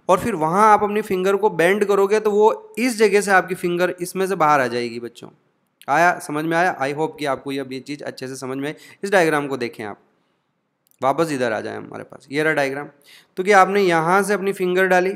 और फिर वहाँ आप अपनी फिंगर को बेंड करोगे तो वो इस जगह से आपकी फिंगर इसमें से बाहर आ जाएगी बच्चों आया समझ में आया आई होप कि आपको ये ये चीज़ अच्छे से समझ में आई इस डायग्राम को देखें आप वापस इधर आ जाए हमारे पास ये रहा डायग्राम तो कि आपने यहाँ से अपनी फिंगर डाली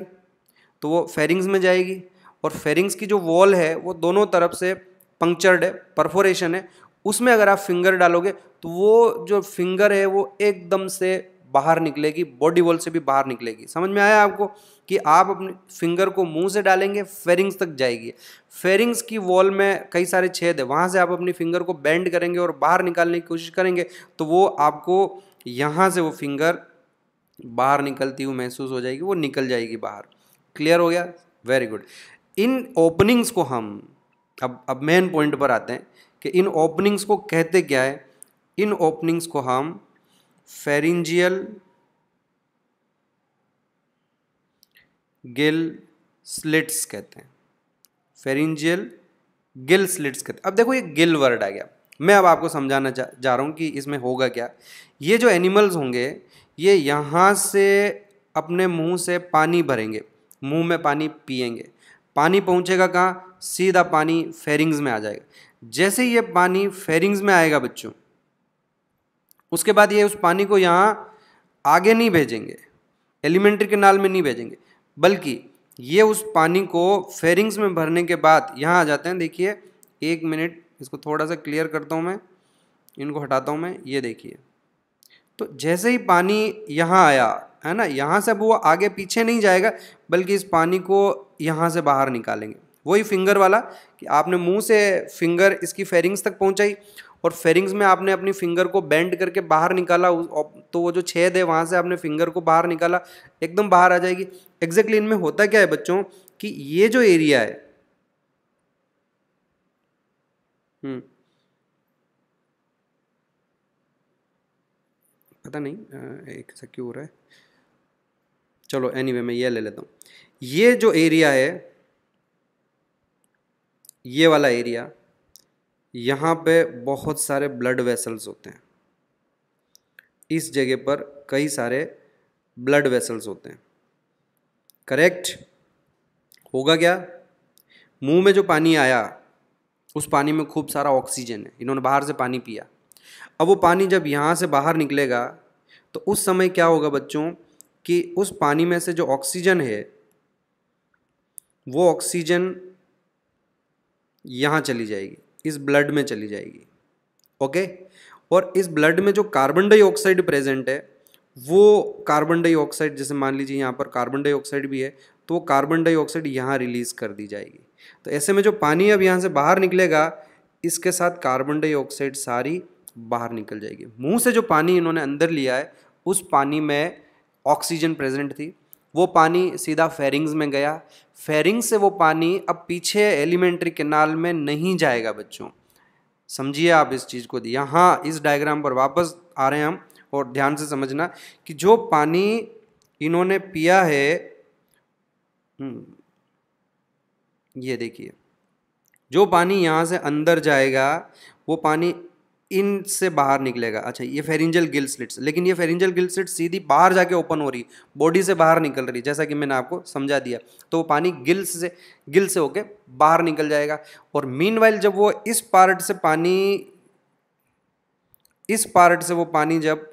तो वो फेरिंग्स में जाएगी और फेरिंग्स की जो वॉल है वो दोनों तरफ से पंक्चर्ड है परफोरेशन है उसमें अगर आप फिंगर डालोगे तो वो जो फिंगर है वो एकदम से बाहर निकलेगी बॉडी वॉल से भी बाहर निकलेगी समझ में आया आपको कि आप अपने फिंगर को मुंह से डालेंगे फेरिंग्स तक जाएगी फेरिंग्स की वॉल में कई सारे छेद है वहाँ से आप अपनी फिंगर को बेंड करेंगे और बाहर निकालने की कोशिश करेंगे तो वो आपको यहाँ से वो फिंगर बाहर निकलती हुई महसूस हो जाएगी वो निकल जाएगी बाहर क्लियर हो गया वेरी गुड इन ओपनिंग्स को हम अब अब मेन पॉइंट पर आते हैं कि इन ओपनिंग्स को कहते क्या है इन ओपनिंग्स को हम फेरिंजियल गिल स्लिट्स कहते हैं फेरिंजियल गिल स्लिट्स कहते हैं अब देखो ये गिल वर्ड आ गया मैं अब आपको समझाना जा, जा रहा हूँ कि इसमें होगा क्या ये जो एनिमल्स होंगे ये यहाँ से अपने मुंह से पानी भरेंगे मुंह में पानी पिएंगे पानी पहुंचेगा कहाँ सीधा पानी फेरिंग्स में आ जाएगा जैसे ये पानी फेरिंग्स में आएगा बच्चों उसके बाद ये उस पानी को यहाँ आगे नहीं भेजेंगे एलिमेंट्री केनाल में नहीं भेजेंगे बल्कि ये उस पानी को फेरिंग्स में भरने के बाद यहाँ आ जाते हैं देखिए एक मिनट इसको थोड़ा सा क्लियर करता हूँ मैं इनको हटाता हूँ मैं ये देखिए तो जैसे ही पानी यहाँ आया है ना यहाँ से अब वो आगे पीछे नहीं जाएगा बल्कि इस पानी को यहाँ से बाहर निकालेंगे वही फिंगर वाला कि आपने मुंह से फिंगर इसकी फेरिंग्स तक पहुँचाई और फेरिंग्स में आपने अपनी फिंगर को बेंड करके बाहर निकाला तो वो जो छेद है वहाँ से आपने फिंगर को बाहर निकाला एकदम बाहर आ जाएगी एग्जैक्टली इनमें होता क्या है बच्चों कि ये जो एरिया है हम्म, पता नहीं एक ऐसा क्यों हो रहा है चलो एनी anyway, मैं ये ले लेता हूँ ये जो एरिया है ये वाला एरिया यहाँ पे बहुत सारे ब्लड वेसल्स होते हैं इस जगह पर कई सारे ब्लड वेसल्स होते हैं करेक्ट होगा क्या मुंह में जो पानी आया उस पानी में खूब सारा ऑक्सीजन है इन्होंने बाहर से पानी पिया अब वो पानी जब यहाँ से बाहर निकलेगा तो उस समय क्या होगा बच्चों कि उस पानी में से जो ऑक्सीजन है वो ऑक्सीजन यहाँ चली जाएगी इस ब्लड में चली जाएगी ओके और इस ब्लड में जो कार्बन डाइऑक्साइड प्रेजेंट है वो कार्बन डाइऑक्साइड जैसे मान लीजिए यहाँ पर कार्बन डाइऑक्साइड भी है तो वो कार्बन डाइऑक्साइड यहाँ रिलीज़ कर दी जाएगी तो ऐसे में जो पानी अब यहाँ से बाहर निकलेगा इसके साथ कार्बन डाइऑक्साइड सारी बाहर निकल जाएगी मुंह से जो पानी इन्होंने अंदर लिया है उस पानी में ऑक्सीजन प्रेजेंट थी वो पानी सीधा फेरिंग्स में गया फेरिंग्स से वो पानी अब पीछे एलिमेंट्री केनाल में नहीं जाएगा बच्चों समझिए आप इस चीज़ को यहाँ इस डायग्राम पर वापस आ रहे हैं हम और ध्यान से समझना कि जो पानी इन्होंने पिया है हम्म, ये देखिए जो पानी यहाँ से अंदर जाएगा वो पानी इन से बाहर निकलेगा अच्छा ये फेरिंजल गिल स्लिट्स लेकिन ये फेरिंजल गिल स्लिट्स सीधी बाहर जाके ओपन हो रही बॉडी से बाहर निकल रही जैसा कि मैंने आपको समझा दिया तो वो पानी गिल से गिल से होके बाहर निकल जाएगा और मीन जब वो इस पार्ट से पानी इस पार्ट से वो पानी जब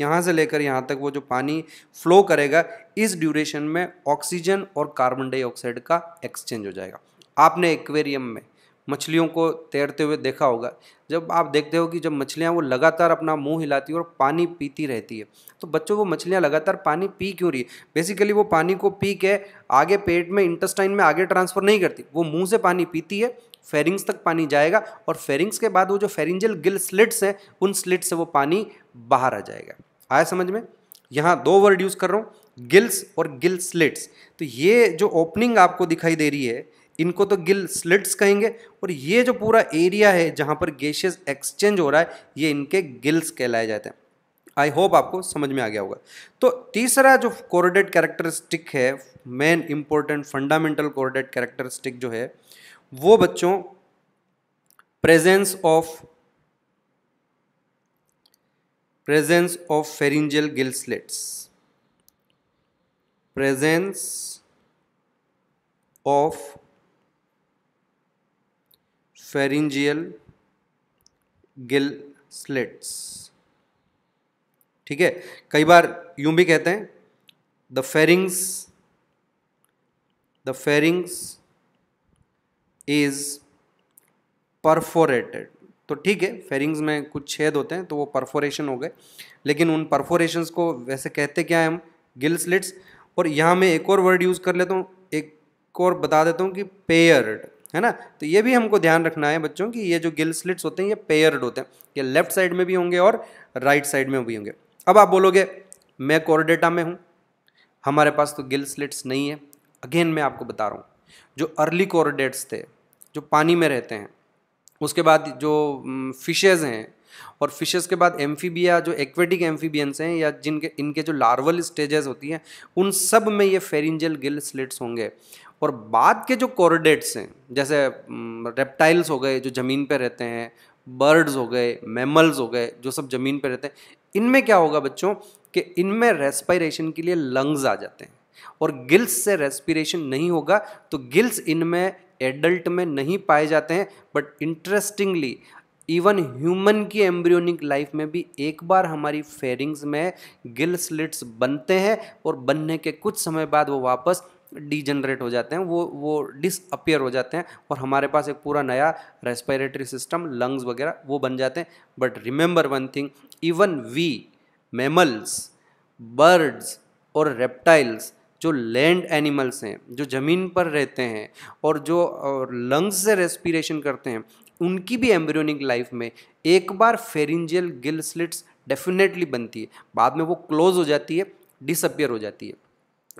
यहाँ से लेकर यहाँ तक वो जो पानी फ्लो करेगा इस ड्यूरेशन में ऑक्सीजन और कार्बन डाइऑक्साइड का एक्सचेंज हो जाएगा आपने एक्वेरियम में मछलियों को तैरते हुए देखा होगा जब आप देखते हो कि जब मछलियाँ वो लगातार अपना मुंह हिलाती है और पानी पीती रहती है तो बच्चों वो मछलियाँ लगातार पानी पी क्यों रही है बेसिकली वो पानी को पी के आगे पेट में इंटेस्टाइन में आगे ट्रांसफ़र नहीं करती वो मुंह से पानी पीती है फेरिंग्स तक पानी जाएगा और फेरिंग्स के बाद वो जो फेरिंजल गिल स्लिट्स हैं उन स्लिट से वो पानी बाहर आ जाएगा आया समझ में यहाँ दो वर्ड यूज़ कर रहा हूँ गिल्स और गिल स्लिट्स तो ये जो ओपनिंग आपको दिखाई दे रही है इनको तो गिल स्लिट्स कहेंगे और ये जो पूरा एरिया है जहाँ पर गैशियस एक्सचेंज हो रहा है ये इनके गिल्स कहलाए जाते हैं आई होप आपको समझ में आ गया होगा तो तीसरा जो कोर्डेट कैरेक्टरिस्टिक है main important fundamental chordate characteristic जो है वो बच्चों presence of presence of pharyngeal gill slits presence of pharyngeal gill slits ठीक है कई बार यूं भी कहते हैं the pharynx the pharynx is perforated तो ठीक है फेरिंग्स में कुछ छेद होते हैं तो वो परफोरेशन हो गए लेकिन उन परफोरेशन को वैसे कहते क्या है हम गिल स्लिट्स और यहाँ मैं एक और वर्ड यूज़ कर लेता हूँ एक और बता देता हूँ कि पेयर्ड है ना तो ये भी हमको ध्यान रखना है बच्चों कि ये जो गिल स्लिट्स होते हैं ये पेयर्ड होते हैं ये लेफ्ट साइड में भी होंगे और राइट साइड में भी होंगे अब आप बोलोगे मैं कॉरडेटा में हूँ हमारे पास तो गिल स्लिट्स नहीं है अगेन मैं आपको बता रहा हूँ जो अर्ली कॉरडेट्स थे जो पानी में रहते हैं उसके बाद जो फिशेज़ हैं और फिशेस के बाद एम्फीबिया जो एक्वेटिक एम्फीबियंस हैं या जिनके इनके जो लार्वल स्टेजेस होती हैं उन सब में ये फेरिंजल गिल स्लिट्स होंगे और बाद के जो कॉरिडेट्स हैं जैसे रेप्टाइल्स हो गए जो ज़मीन पर रहते हैं बर्ड्स हो गए मेमल्स हो गए जो सब ज़मीन पर रहते हैं इनमें क्या होगा बच्चों कि इनमें रेस्पायरेशन के लिए लंग्स आ जाते हैं और गिल्स से रेस्पिरेशन नहीं होगा तो गिल्स इनमें एडल्ट में नहीं पाए जाते हैं बट इंटरेस्टिंगली इवन ह्यूमन की एम्ब्रियोनिक लाइफ में भी एक बार हमारी फेरिंग्स में गिल स्लिट्स बनते हैं और बनने के कुछ समय बाद वो वापस डिजनरेट हो जाते हैं वो वो डिसअपियर हो जाते हैं और हमारे पास एक पूरा नया रेस्पिरेटरी सिस्टम लंग्स वगैरह वो बन जाते हैं but remember one thing even we mammals birds और रेप्टाइल्स जो लैंड एनिमल्स हैं जो ज़मीन पर रहते हैं और जो लंग्स से रेस्पिरेशन करते हैं उनकी भी एम्ब्रियोनिक लाइफ में एक बार फेरिंजियल गिल स्लिट्स डेफिनेटली बनती है बाद में वो क्लोज हो जाती है डिसअपियर हो जाती है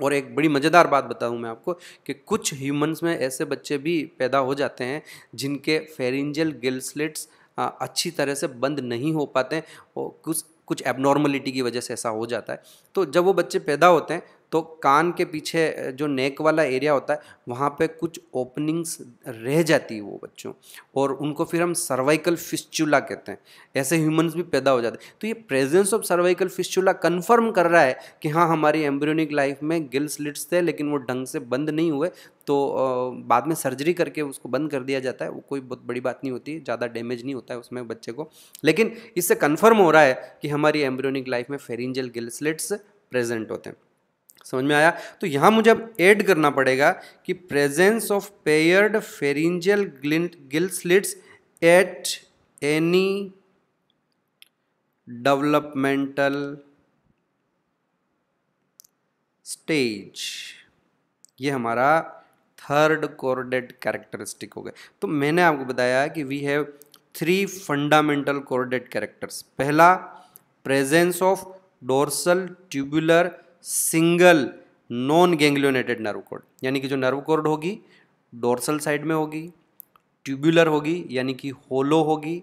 और एक बड़ी मज़ेदार बात बताऊं मैं आपको कि कुछ ह्यूमंस में ऐसे बच्चे भी पैदा हो जाते हैं जिनके फेरिंजल गिल स्लिट्स अच्छी तरह से बंद नहीं हो पाते और कुछ कुछ एबनॉर्मलिटी की वजह से ऐसा हो जाता है तो जब वो बच्चे पैदा होते हैं तो कान के पीछे जो नेक वाला एरिया होता है वहाँ पे कुछ ओपनिंग्स रह जाती है वो बच्चों और उनको फिर हम सर्वाइकल फिस्चुला कहते हैं ऐसे ह्यूमंस भी पैदा हो जाते हैं तो ये presence of cervical fistula confirm कर रहा है कि हाँ हमारी एम्ब्रियोनिक लाइफ में गिल स्लिट्स थे लेकिन वो ढंग से बंद नहीं हुए तो बाद में सर्जरी करके उसको बंद कर दिया जाता है वो कोई बहुत बड़ी बात नहीं होती ज़्यादा डैमेज नहीं होता है उसमें बच्चे को लेकिन इससे कन्फर्म हो रहा है कि हमारी एम्ब्रियोनिक लाइफ में फेरिंजल गिल स्लिट्स प्रेजेंट होते हैं समझ में आया तो यहाँ मुझे अब ऐड करना पड़ेगा कि presence of paired pharyngeal gill slits at any developmental stage ये हमारा थर्ड कोर्डेड कैरेक्टरिस्टिक हो गया तो मैंने आपको बताया कि we have three fundamental chordate characters पहला presence of dorsal tubular single non ganglionated nerve cord यानी कि जो नर्व कोड होगी डोर्सल साइड में होगी ट्यूबुलर होगी यानी कि होलो होगी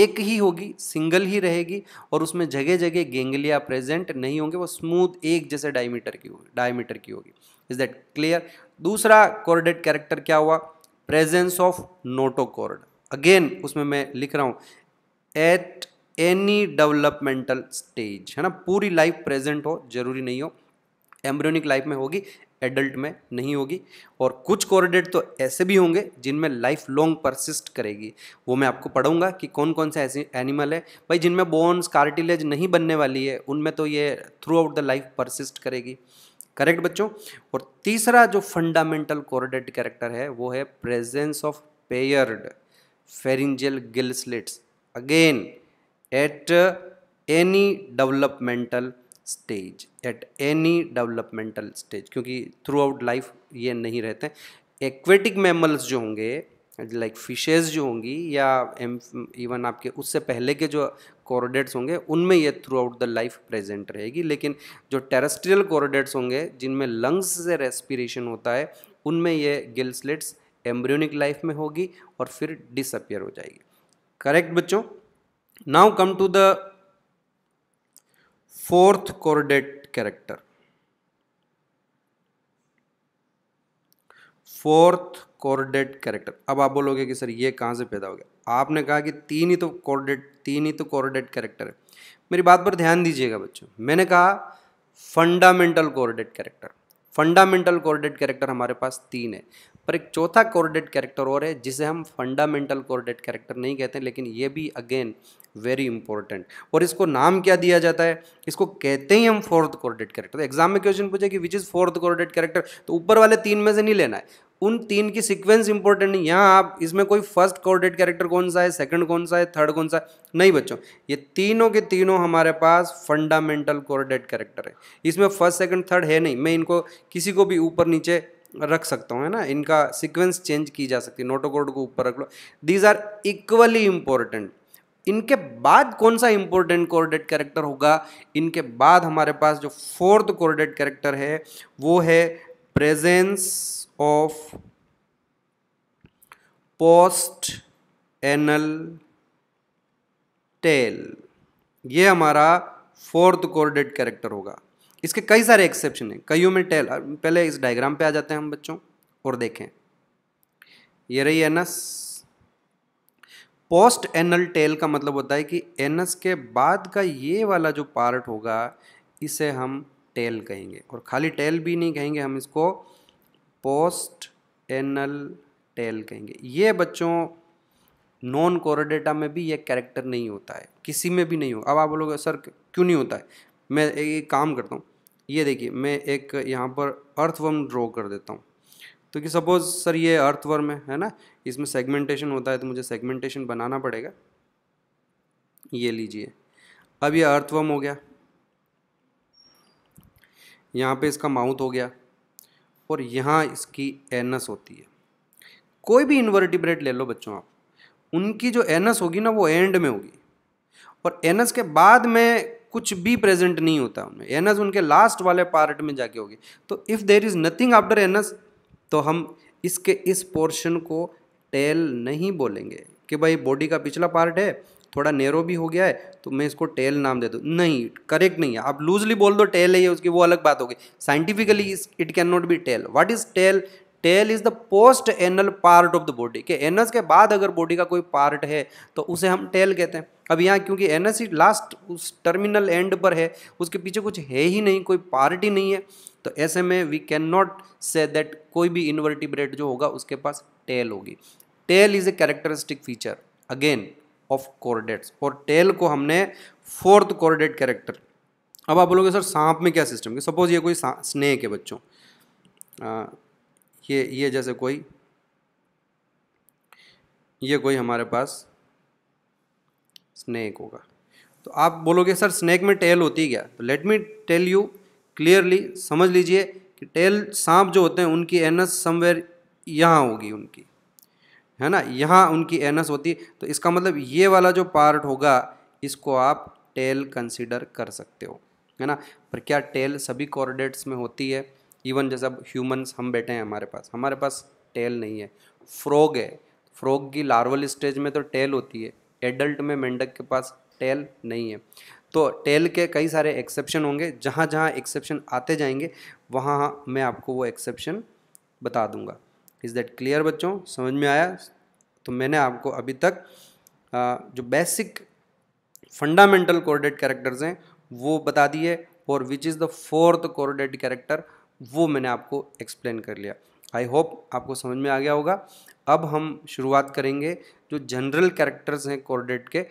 एक ही होगी सिंगल ही रहेगी और उसमें जगह जगह गेंगलिया प्रेजेंट नहीं होंगे वो स्मूथ एक जैसे डायमीटर की होगी डायमीटर की होगी इज दैट क्लियर दूसरा कोर्डेड कैरेक्टर क्या हुआ प्रेजेंस ऑफ नोटोकॉर्ड अगेन उसमें मैं लिख रहा हूँ एट एनी डेवलपमेंटल स्टेज है ना पूरी लाइफ प्रेजेंट हो जरूरी नहीं हो एम्ब्रियोनिक लाइफ में होगी एडल्ट में नहीं होगी और कुछ कोरिडेट तो ऐसे भी होंगे जिनमें लाइफ लॉन्ग परसिस्ट करेगी वो मैं आपको पढ़ूंगा कि कौन कौन से ऐसे एनिमल है भाई जिनमें बोन्स कार्टिलेज नहीं बनने वाली है उनमें तो ये throughout the life persist करेगी करेक्ट बच्चों और तीसरा जो फंडामेंटल कोरिडेट कैरेक्टर है वो है presence of paired pharyngeal gill slits again at any developmental stage at any developmental stage क्योंकि थ्रू आउट लाइफ ये नहीं रहते एक्वेटिक मैमल्स जो होंगे लाइक like फिशेज जो होंगी या इवन आपके उससे पहले के जो कॉरोडेट्स होंगे उनमें ये throughout the life present रहेगी लेकिन जो टेरेस्ट्रियल कॉर्डेट्स होंगे जिनमें लंग्स से रेस्पिरेशन होता है उनमें ये गिल्सलेट्स एम्ब्रियोनिक लाइफ में होगी और फिर डिसअपियर हो जाएगी करेक्ट बच्चों now come to the fourth chordate character fourth chordate character अब आप बोलोगे कि सर ये कहाँ से पैदा हो गया आपने कहा कि तीन ही तो कॉर्डेट तीन ही तो कॉर्डेट कैरेक्टर है मेरी बात पर ध्यान दीजिएगा बच्चों मैंने कहा fundamental chordate character fundamental chordate character हमारे पास तीन है पर एक चौथा कोर्डेड कैरेक्टर और है जिसे हम फंडामेंटल कोर्डेड कैरेक्टर नहीं कहते लेकिन ये भी अगेन वेरी इंपॉर्टेंट और इसको नाम क्या दिया जाता है इसको कहते ही हम फोर्थ कोर्डेड कैरेक्टर एग्जाम में क्वेश्चन पूछे कि which is fourth chordate character तो ऊपर वाले तीन में से नहीं लेना है उन तीन की सिक्वेंस इंपॉर्टेंट नहीं यहाँ आप इसमें कोई फर्स्ट कोर्डेड कैरेक्टर कौन सा है सेकंड कौन सा है थर्ड कौन सा है नहीं बच्चों ये तीनों के तीनों हमारे पास फंडामेंटल कोर्डेड कैरेक्टर है इसमें फर्स्ट सेकंड थर्ड है नहीं मैं इनको किसी को भी ऊपर नीचे रख सकता हूँ है ना इनका सीक्वेंस चेंज की जा सकती है नोटोकोड को ऊपर रख लो दीज आर इक्वली इम्पोर्टेंट इनके बाद कौन सा इंपॉर्टेंट कोऑर्डिनेट कैरेक्टर होगा इनके बाद हमारे पास जो फोर्थ कोऑर्डिनेट कैरेक्टर है वो है presence of post anal tail ये हमारा फोर्थ कोऑर्डिनेट कैरेक्टर होगा इसके कई सारे एक्सेप्शन हैं कईयों में टेल पहले इस डायग्राम पे आ जाते हैं हम बच्चों और देखें ये रही एनस पोस्ट एनल टेल का मतलब होता है कि एनस के बाद का ये वाला जो पार्ट होगा इसे हम टेल कहेंगे और खाली टेल भी नहीं कहेंगे हम इसको पोस्ट एनल टेल कहेंगे ये बच्चों नॉन कोरोडेटा में भी ये कैरेक्टर नहीं होता है किसी में भी नहीं हो अब आप बोलोगे सर क्यों नहीं होता है मैं एक काम करता हूँ ये देखिए मैं एक यहाँ पर अर्थवर्म ड्रॉ कर देता हूँ तो कि सपोज़ सर ये अर्थवर्म है है ना इसमें सेगमेंटेशन होता है तो मुझे सेगमेंटेशन बनाना पड़ेगा ये लीजिए अब ये अर्थवर्म हो गया यहाँ पे इसका माउथ हो गया और यहाँ इसकी एनस होती है कोई भी इन्वर्टिब्रेट ले लो बच्चों आप उनकी जो एनस होगी ना वो एंड में होगी और एनस के बाद में कुछ भी प्रेजेंट नहीं होता उनमें एन एस उनके लास्ट वाले पार्ट में जाके होगी तो if there is nothing after anus तो हम इसके इस पोर्शन को टेल नहीं बोलेंगे कि भाई बॉडी का पिछला पार्ट है थोड़ा नेरो भी हो गया है तो मैं इसको टेल नाम दे दूँ नहीं करेक्ट नहीं है आप लूजली बोल दो टेल है उसकी वो अलग बात होगी scientifically it can not be tell what is tail tail is the post anal part of the body के एनस के बाद अगर बॉडी का कोई पार्ट है तो उसे हम टेल कहते हैं अब यहाँ क्योंकि एनस ही लास्ट उस टर्मिनल एंड पर है उसके पीछे कुछ है ही नहीं कोई पार्ट ही नहीं है तो ऐसे में we can not say that कोई भी इनवर्टिब्रेट जो होगा उसके पास टेल होगी tail is a characteristic feature again of chordates और टेल को हमने फोर्थ कॉर्डेट कैरेक्टर अब आप बोलोगे सर सांप में क्या सिस्टम है सपोज ये कोई स्नेक है बच्चों कि ये जैसे कोई ये कोई हमारे पास स्नैक होगा तो आप बोलोगे सर स्नैक में टेल होती क्या तो let me tell you clearly समझ लीजिए कि टेल सांप जो होते हैं उनकी एनस समवेयर यहाँ होगी उनकी है ना यहाँ उनकी एनस होती तो इसका मतलब ये वाला जो पार्ट होगा इसको आप टेल कंसिडर कर सकते हो है ना पर क्या टेल सभी कॉर्डेट्स में होती है इवन जैसे अब ह्यूमन्स हम बैठे हैं हमारे पास हमारे पास टेल नहीं है फ्रॉग है फ्रॉग की लार्वल स्टेज में तो टेल होती है एडल्ट में मेंढक के पास टेल नहीं है तो टेल के कई सारे एक्सेप्शन होंगे जहाँ जहाँ एक्सेप्शन आते जाएंगे वहाँ मैं आपको वो एक्सेप्शन बता दूंगा इज़ दैट क्लियर बच्चों समझ में आया तो मैंने आपको अभी तक जो बेसिक फंडामेंटल कोऑर्डिनेट कैरेक्टर्स हैं वो बता दिए और which is the fourth coordinate character वो मैंने आपको एक्सप्लेन कर लिया आई होप आपको समझ में आ गया होगा अब हम शुरुआत करेंगे जो जनरल कैरेक्टर्स हैं कॉर्डेट के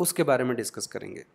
उसके बारे में डिस्कस करेंगे